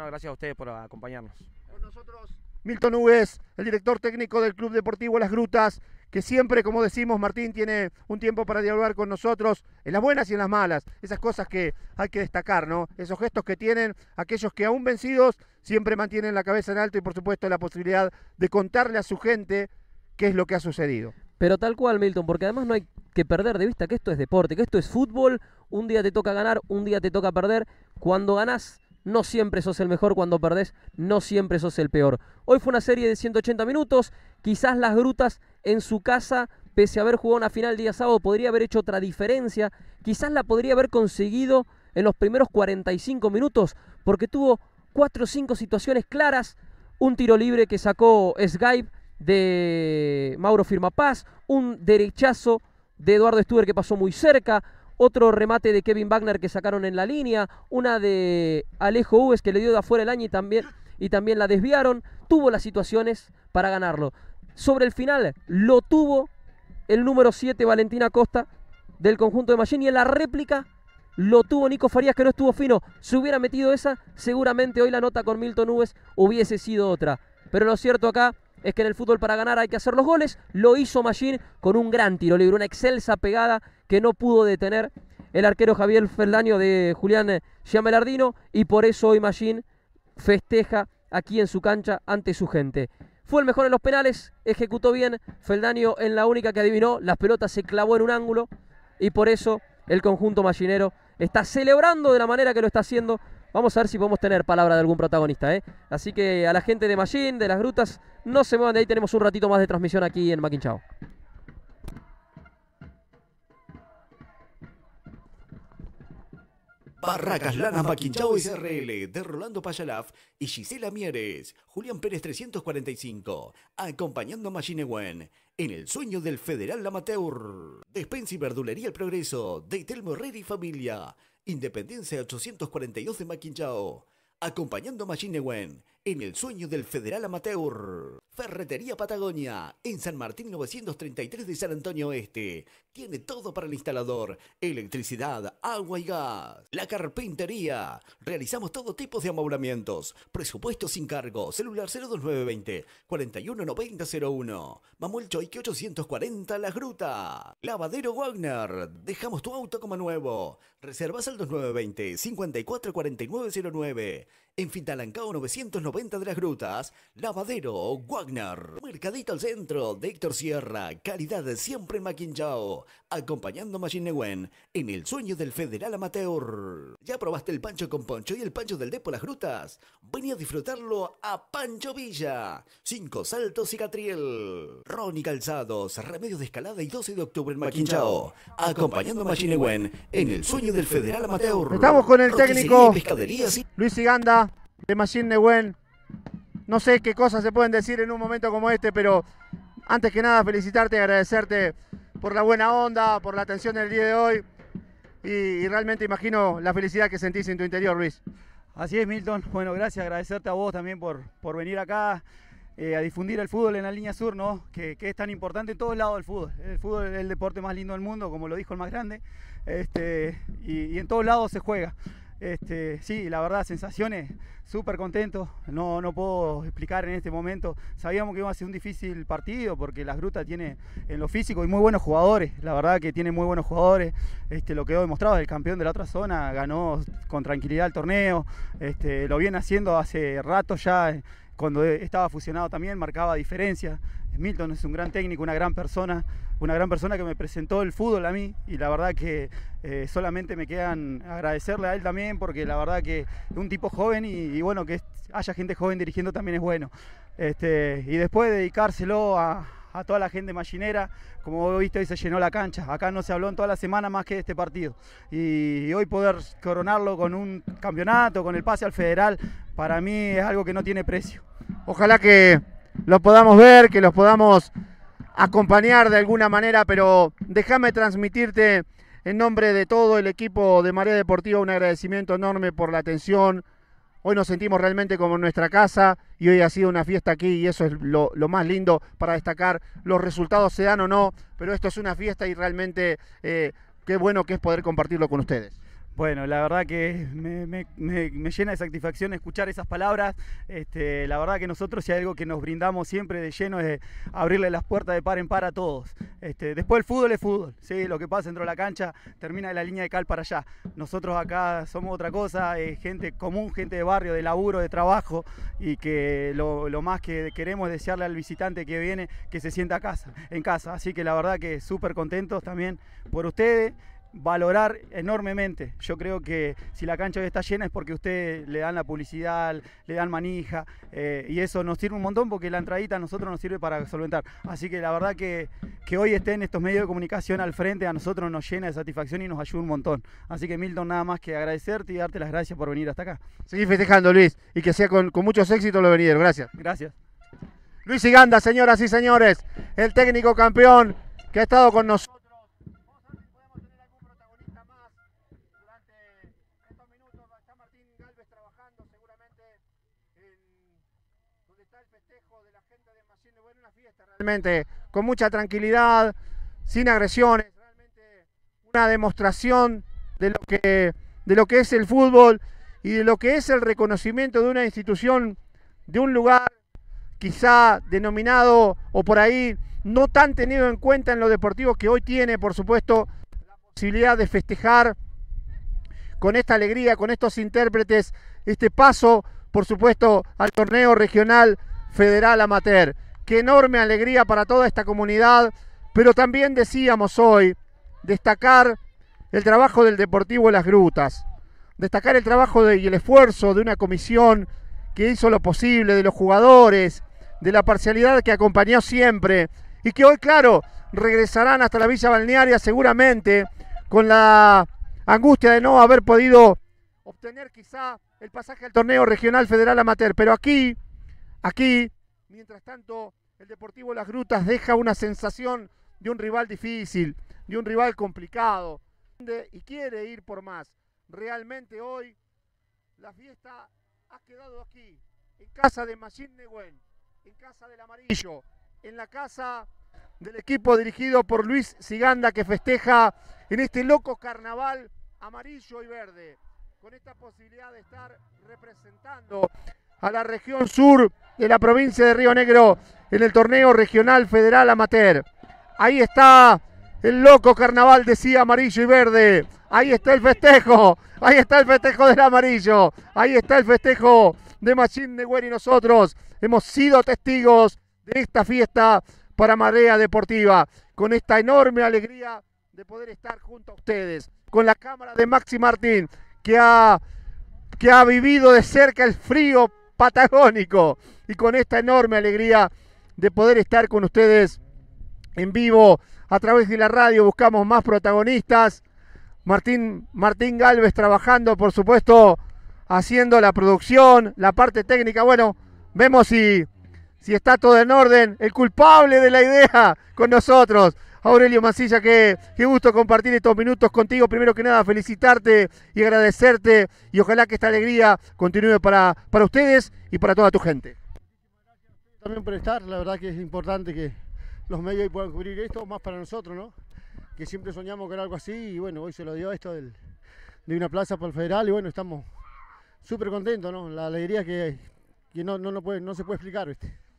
gracias a ustedes por acompañarnos. Con nosotros Milton Uves, el director técnico del Club Deportivo Las Grutas que siempre, como decimos, Martín tiene un tiempo para dialogar con nosotros, en las buenas y en las malas. Esas cosas que hay que destacar, ¿no? Esos gestos que tienen aquellos que aún vencidos siempre mantienen la cabeza en alto y, por supuesto, la posibilidad de contarle a su gente qué es lo que ha sucedido. Pero tal cual, Milton, porque además no hay que perder de vista que esto es deporte, que esto es fútbol. Un día te toca ganar, un día te toca perder. Cuando ganás no siempre sos el mejor cuando perdés, no siempre sos el peor. Hoy fue una serie de 180 minutos, quizás las grutas en su casa, pese a haber jugado una final día sábado, podría haber hecho otra diferencia, quizás la podría haber conseguido en los primeros 45 minutos, porque tuvo 4 o 5 situaciones claras, un tiro libre que sacó Skype de Mauro Firmapaz, un derechazo de Eduardo Stuber que pasó muy cerca, otro remate de Kevin Wagner que sacaron en la línea, una de Alejo Uves que le dio de afuera el año y también, y también la desviaron, tuvo las situaciones para ganarlo. Sobre el final lo tuvo el número 7 Valentina Costa del conjunto de Machín y en la réplica lo tuvo Nico Farías que no estuvo fino. Si hubiera metido esa, seguramente hoy la nota con Milton Uves hubiese sido otra. Pero lo cierto acá es que en el fútbol para ganar hay que hacer los goles. Lo hizo Machín con un gran tiro libre, una excelsa pegada que no pudo detener el arquero Javier Feldaño de Julián eh, Giamelardino y por eso hoy Machín festeja aquí en su cancha ante su gente. Fue el mejor en los penales, ejecutó bien Feldaño en la única que adivinó, las pelotas se clavó en un ángulo y por eso el conjunto machinero está celebrando de la manera que lo está haciendo Vamos a ver si podemos tener palabra de algún protagonista. ¿eh? Así que a la gente de Mallín, de las grutas, no se muevan de ahí. Tenemos un ratito más de transmisión aquí en Maquinchao. Barracas Lana Maquinchao y de Rolando Payalaf y Gisela Mieres, Julián Pérez 345, acompañando a Ewen en el sueño del Federal Amateur. Despensa y Verdulería El Progreso, de Telmo y Familia, Independencia 842 de Maquinchao, acompañando a Wen en el sueño del Federal Amateur. Ferretería Patagonia, en San Martín 933 de San Antonio Este. Tiene todo para el instalador, electricidad, agua y gas. La carpintería. Realizamos todo tipo de amoblamientos. Presupuesto sin cargo. Celular 02920 419001. Mamuel Choique 840 La Gruta... Lavadero Wagner. Dejamos tu auto como nuevo. Reservas al 2920 544909 en Fintalancao 990 de las Grutas, Lavadero, Wagner, Mercadito al Centro de Héctor Sierra, Calidad de siempre en Maquinchao, acompañando a Wen en el sueño del Federal Amateur. ¿Ya probaste el pancho con poncho y el pancho del Depo Las Grutas? Vení a disfrutarlo a Pancho Villa, Cinco Saltos y Catriel, y Calzados, Remedio de Escalada y 12 de octubre en Maquinchao, acompañando a Machinewen en el sueño del Federal Amateur. Estamos con el técnico Luis Siganda de Machine Buen, No sé qué cosas se pueden decir en un momento como este, pero antes que nada felicitarte, agradecerte por la buena onda, por la atención del día de hoy. Y, realmente imagino la felicidad que sentís en tu interior, Luis. Así es, Milton. Bueno, gracias, agradecerte a vos también por, por venir acá eh, a difundir el fútbol en la línea sur, ¿no? Que, es tan importante en todos lados el fútbol. El fútbol es el deporte más lindo del mundo, como lo dijo el más grande. Este, y, y en todos lados se juega. Este, sí, la verdad, sensaciones, súper contento. No, no puedo explicar en este momento. Sabíamos que iba a ser un difícil partido porque Las Grutas tiene en lo físico y muy buenos jugadores. La verdad que tiene muy buenos jugadores. Este, lo quedó demostrado, el campeón de la otra zona ganó con tranquilidad el torneo. Este, lo viene haciendo hace rato ya cuando e, estaba fusionado también marcaba diferencia. Milton es un gran técnico, una gran persona, una gran persona que me presentó el fútbol a mí y la verdad que eh, solamente me quedan agradecerle a él también porque la verdad que es un tipo joven y, bueno que haya gente joven dirigiendo también es bueno. Este, y después dedicárselo a, a toda la gente machinera. Como he viste, hoy se llenó la cancha. Acá no se habló en toda la semana más que de este partido. Y, y hoy poder coronarlo con un campeonato, con el pase al federal, para mí es algo que no tiene precio. Ojalá que los podamos ver, que los podamos acompañar de alguna manera, pero déjame transmitirte en nombre de todo el equipo de Marea Deportiva un agradecimiento enorme por la atención, Hoy nos sentimos realmente como en nuestra casa y hoy ha sido una fiesta aquí y eso es lo, más lindo para destacar. Los resultados se dan o no, pero esto es una fiesta y realmente eh, qué bueno que es poder compartirlo con ustedes. Bueno, la verdad que me, llena de satisfacción escuchar esas palabras. Este, la verdad que nosotros si algo que nos brindamos siempre de lleno es abrirle las puertas de par en par a todos. Este, después el fútbol es fútbol, ¿sí? lo que pasa dentro de la cancha termina en la línea de cal para allá. Nosotros acá somos otra cosa, eh, gente común, gente de barrio, de laburo, de trabajo y que lo, más que queremos es desearle al visitante que viene que se sienta casa, en casa. Así que la verdad que súper contentos también por ustedes valorar enormemente. Yo creo que si la cancha hoy está llena es porque ustedes le dan la publicidad, le dan manija eh, y eso nos sirve un montón porque la entradita a nosotros nos sirve para solventar. Así que la verdad que, que hoy estén estos medios de comunicación al frente a nosotros nos llena de satisfacción y nos ayuda un montón. Así que Milton, nada más que agradecerte y darte las gracias por venir hasta acá. Seguí festejando Luis y que sea con, muchos éxitos lo venideros. Gracias. Gracias. Luis Iganda, señoras y señores, el técnico campeón que ha estado con nosotros. con mucha tranquilidad, sin agresiones, realmente una demostración de lo que, de lo que es el fútbol y de lo que es el reconocimiento de una institución, de un lugar quizá denominado o por ahí no tan tenido en cuenta en lo deportivo que hoy tiene, por supuesto, la posibilidad de festejar con esta alegría, con estos intérpretes, este paso, por supuesto, al torneo regional federal amateur. Qué enorme alegría para toda esta comunidad. Pero también decíamos hoy destacar el trabajo del Deportivo Las Grutas, destacar el trabajo y el esfuerzo de una comisión que hizo lo posible, de los jugadores, de la parcialidad que acompañó siempre y que hoy, claro, regresarán hasta la Villa Balnearia seguramente con la angustia de no haber podido obtener quizá el pasaje al torneo regional federal amateur. Pero aquí, aquí, Mientras tanto, el Deportivo Las Grutas deja una sensación de un rival difícil, de un rival complicado y quiere ir por más. Realmente hoy la fiesta ha quedado aquí, en casa de machine Nehuen, en casa del Amarillo, en la casa del equipo dirigido por Luis Siganda que festeja en este loco carnaval amarillo y verde, con esta posibilidad de estar representando a la región sur de la provincia de Río Negro en el torneo regional federal amateur. Ahí está el loco carnaval, de decía amarillo y verde. Ahí está el festejo. Ahí está el festejo del amarillo. Ahí está el festejo de Machín Neguer y nosotros. Hemos sido testigos de esta fiesta para Marea Deportiva. Con esta enorme alegría de poder estar junto a ustedes. Con la cámara de Maxi Martín, que ha, que ha vivido de cerca el frío patagónico. Y con esta enorme alegría de poder estar con ustedes en vivo a través de la radio, buscamos más protagonistas. Martín, Martín Galvez trabajando, por supuesto, haciendo la producción, la parte técnica. Bueno, vemos si, si está todo en orden. El culpable de la idea con nosotros. Aurelio Masilla, qué, gusto compartir estos minutos contigo. Primero que nada, felicitarte y agradecerte y ojalá que esta alegría continúe para, ustedes y para toda tu gente. También por estar, la verdad que es importante que los medios puedan cubrir esto, más para nosotros, ¿no? Que siempre soñamos con algo así y bueno, hoy se lo dio esto de una plaza para el federal y bueno, estamos súper contentos, ¿no? La alegría que, no, no se puede explicar,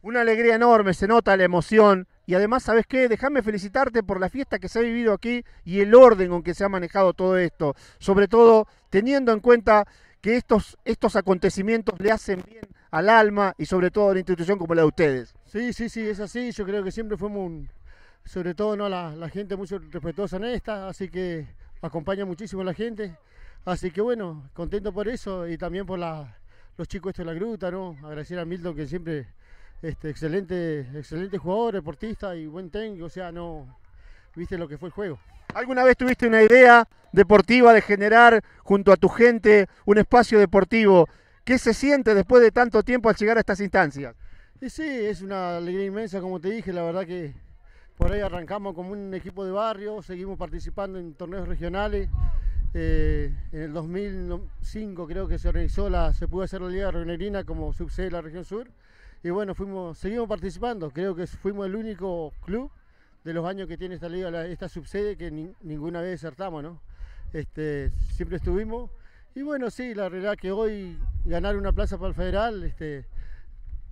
Una alegría enorme, se nota la emoción, y además, ¿sabes qué? Déjame felicitarte por la fiesta que se ha vivido aquí y el orden con que se ha manejado todo esto. Sobre todo teniendo en cuenta que estos, estos acontecimientos le hacen bien al alma y sobre todo a una institución como la de ustedes. Sí, sí, sí, es así. Yo creo que siempre fuimos un, sobre todo ¿no? la, gente muy respetuosa en esta, así que acompaña muchísimo a la gente. Así que bueno, contento por eso y también por los chicos de la gruta, ¿no? Agradecer a Milton que siempre este, excelente, excelente jugador, deportista y buen técnico, o sea, no viste lo que fue el juego. ¿Alguna vez tuviste una idea deportiva de generar junto a tu gente un espacio deportivo? ¿Qué se siente después de tanto tiempo al llegar a estas instancias? sí, es una alegría inmensa, como te dije, la verdad que por ahí arrancamos como un equipo de barrio, seguimos participando en torneos regionales. Eh, en el 2005 creo que se organizó la, se pudo hacer la Liga Reunerina como subsede de la región sur y bueno, fuimos, seguimos participando. Creo que fuimos el único club de los años que tiene esta liga, esta subsede, que ninguna vez desertamos, ¿no? Este, siempre estuvimos. Y bueno, sí, la realidad que hoy ganar una plaza para el federal, este,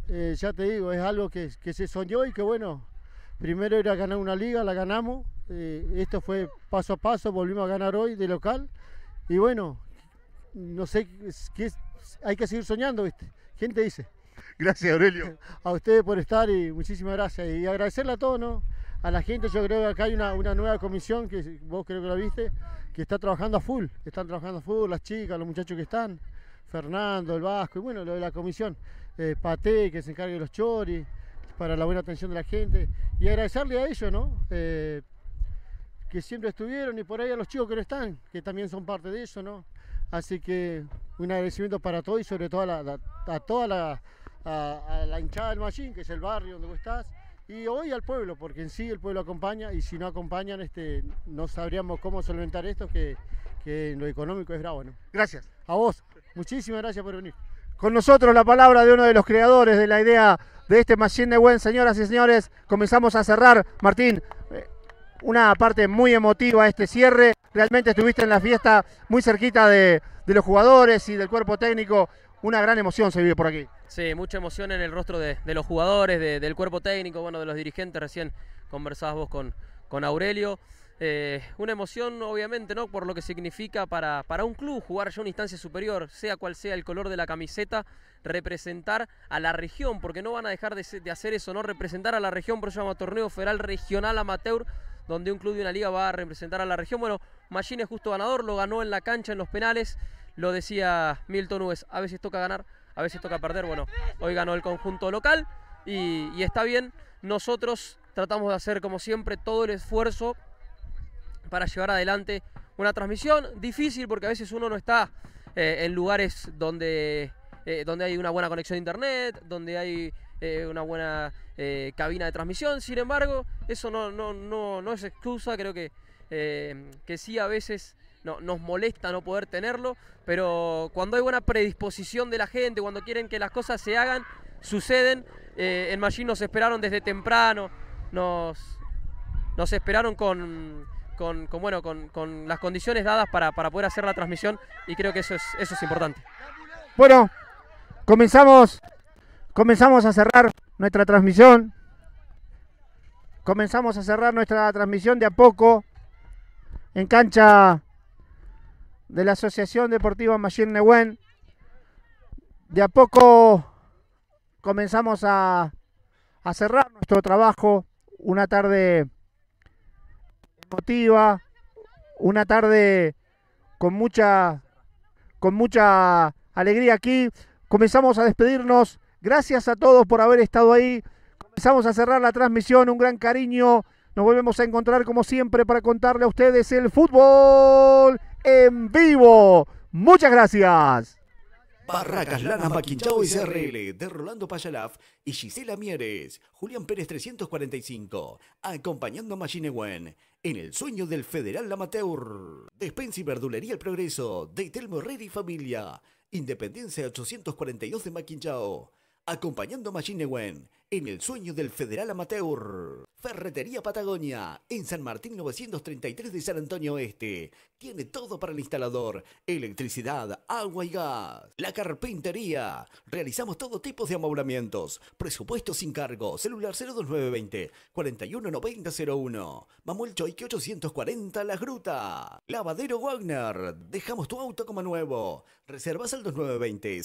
eh, ya te digo, es algo que, que, se soñó y que bueno, primero era ganar una liga, la ganamos. Eh, esto fue paso a paso, volvimos a ganar hoy de local. Y bueno, no sé, qué, hay que seguir soñando, ¿viste? ¿Quién te dice? Gracias, Aurelio. A ustedes por estar y muchísimas gracias. Y agradecerle a todos, ¿no? A la gente, yo creo que acá hay una, nueva comisión, que vos creo que la viste, que está trabajando a full. Están trabajando a full, las chicas, los muchachos que están, Fernando, el Vasco, y bueno, lo de la comisión. Eh, Pate, que se encargue de los choris, para la buena atención de la gente. Y agradecerle a ellos, ¿no? Eh, que siempre estuvieron y por ahí a los chicos que no están, que también son parte de eso, ¿no? Así que un agradecimiento para todos y sobre todo a toda la a, la hinchada del Machín, que es el barrio donde vos estás, y hoy al pueblo, porque en sí el pueblo acompaña y si no acompañan este, no sabríamos cómo solventar esto, que, que lo económico es bravo. ¿no? Gracias. A vos, muchísimas gracias por venir. Con nosotros la palabra de uno de los creadores de la idea de este Machine de Buen, señoras y señores, comenzamos a cerrar. Martín, eh, una parte muy emotiva este cierre. Realmente estuviste en la fiesta muy cerquita de, de los jugadores y del cuerpo técnico. Una gran emoción se vive por aquí. Sí, mucha emoción en el rostro de, los jugadores, del cuerpo técnico, bueno, de los dirigentes. Recién conversabas vos con, con Aurelio. Eh, una emoción, obviamente, ¿no? Por lo que significa para, para un club jugar ya una instancia superior, sea cual sea el color de la camiseta, representar a la región, porque no van a dejar de, hacer eso, ¿no? Representar a la región, por eso se llama Torneo Federal Regional Amateur, donde un club de una liga va a representar a la región. Bueno, Machine es justo ganador, lo ganó en la cancha en los penales, lo decía Milton Núñez, a veces toca ganar a veces toca perder. Bueno, hoy ganó el conjunto local y, está bien. Nosotros tratamos de hacer, como siempre, todo el esfuerzo para llevar adelante una transmisión difícil porque a veces uno no está eh, en lugares donde, eh, donde hay una buena conexión a internet, donde hay eh, una buena cabina de transmisión. Sin embargo, eso no, no, no, es excusa, creo que, que sí a veces nos molesta no poder tenerlo, pero cuando hay buena predisposición de la gente, cuando quieren que las cosas se hagan, suceden. Eh, en Magín nos esperaron desde temprano, nos, nos esperaron con, bueno, con, las condiciones dadas para, poder hacer la transmisión y creo que eso es, eso es importante. Bueno, comenzamos, comenzamos a cerrar nuestra transmisión. Comenzamos a cerrar nuestra transmisión de a poco en cancha de la Asociación Deportiva Machine De a poco comenzamos a, cerrar nuestro trabajo. Una tarde emotiva, una tarde con mucha, con mucha alegría aquí. Comenzamos a despedirnos. Gracias a todos por haber estado ahí. Comenzamos a cerrar la transmisión. Un gran cariño. Nos volvemos a encontrar como siempre para contarle a ustedes el fútbol en vivo. Muchas gracias. Barracas Lanas Maquinchao SRL de Rolando Payalaf y Gisela Mieres, Julián Pérez 345, acompañando a Gwen en el sueño del Federal Amateur. Despens y Verdulería El Progreso de Telmo Herrera y Familia, Independencia 842 de Maquinchao, acompañando a Gwen en el sueño del Federal Amateur. Ferretería Patagonia, en San Martín 933 de San Antonio Este. Tiene todo para el instalador, electricidad, agua y gas. La carpintería. Realizamos todo tipo de amoblamientos. Presupuesto sin cargo. Celular 02920 419001. Mamuel Choique 840 Las Gruta... Lavadero Wagner. Dejamos tu auto como nuevo. Reservas al 2920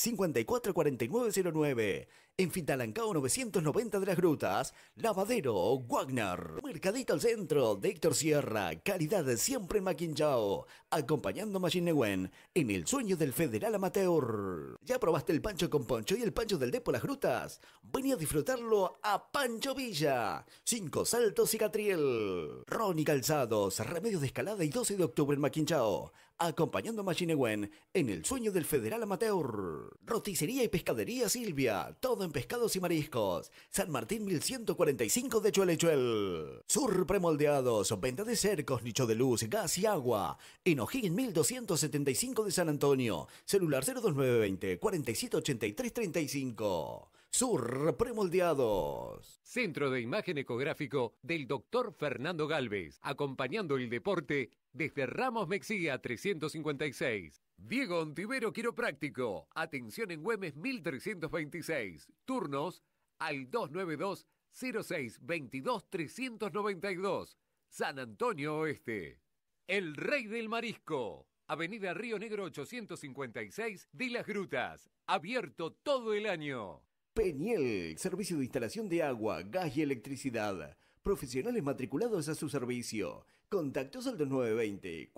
544909 en Fintalancao 990 de las Grutas, Lavadero, Wagner, Mercadito al Centro de Héctor Sierra, Calidad siempre en Maquinchao, acompañando a Machinewen en el sueño del Federal Amateur. ¿Ya probaste el pancho con poncho y el pancho del Depo Las Grutas? Vení a disfrutarlo a Pancho Villa, Cinco Saltos y Catriel, Ronnie Calzados, Remedio de Escalada y 12 de octubre en Maquinchao acompañando a Wen en el sueño del Federal Amateur. Roticería y Pescadería Silvia, todo en pescados y mariscos. San Martín 1145 de Chuelechuel. Sur premoldeados, venta de cercos, nicho de luz, gas y agua. En 1275 de San Antonio, celular 02920 478335. Sur Premoldeados. Centro de Imagen Ecográfico del doctor Fernando Galvez, acompañando el deporte desde Ramos Mexía 356. Diego Ontivero Quiropráctico. Atención en Güemes 1326. Turnos al 292 06 22 392. San Antonio Oeste. El Rey del Marisco. Avenida Río Negro 856 de Las Grutas. Abierto todo el año. Peniel, servicio de instalación de agua, gas y electricidad. Profesionales matriculados a su servicio. Contactos al 2920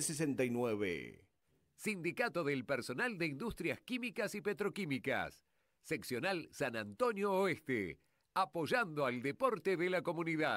69 Sindicato del Personal de Industrias Químicas y Petroquímicas. Seccional San Antonio Oeste. Apoyando al deporte de la comunidad.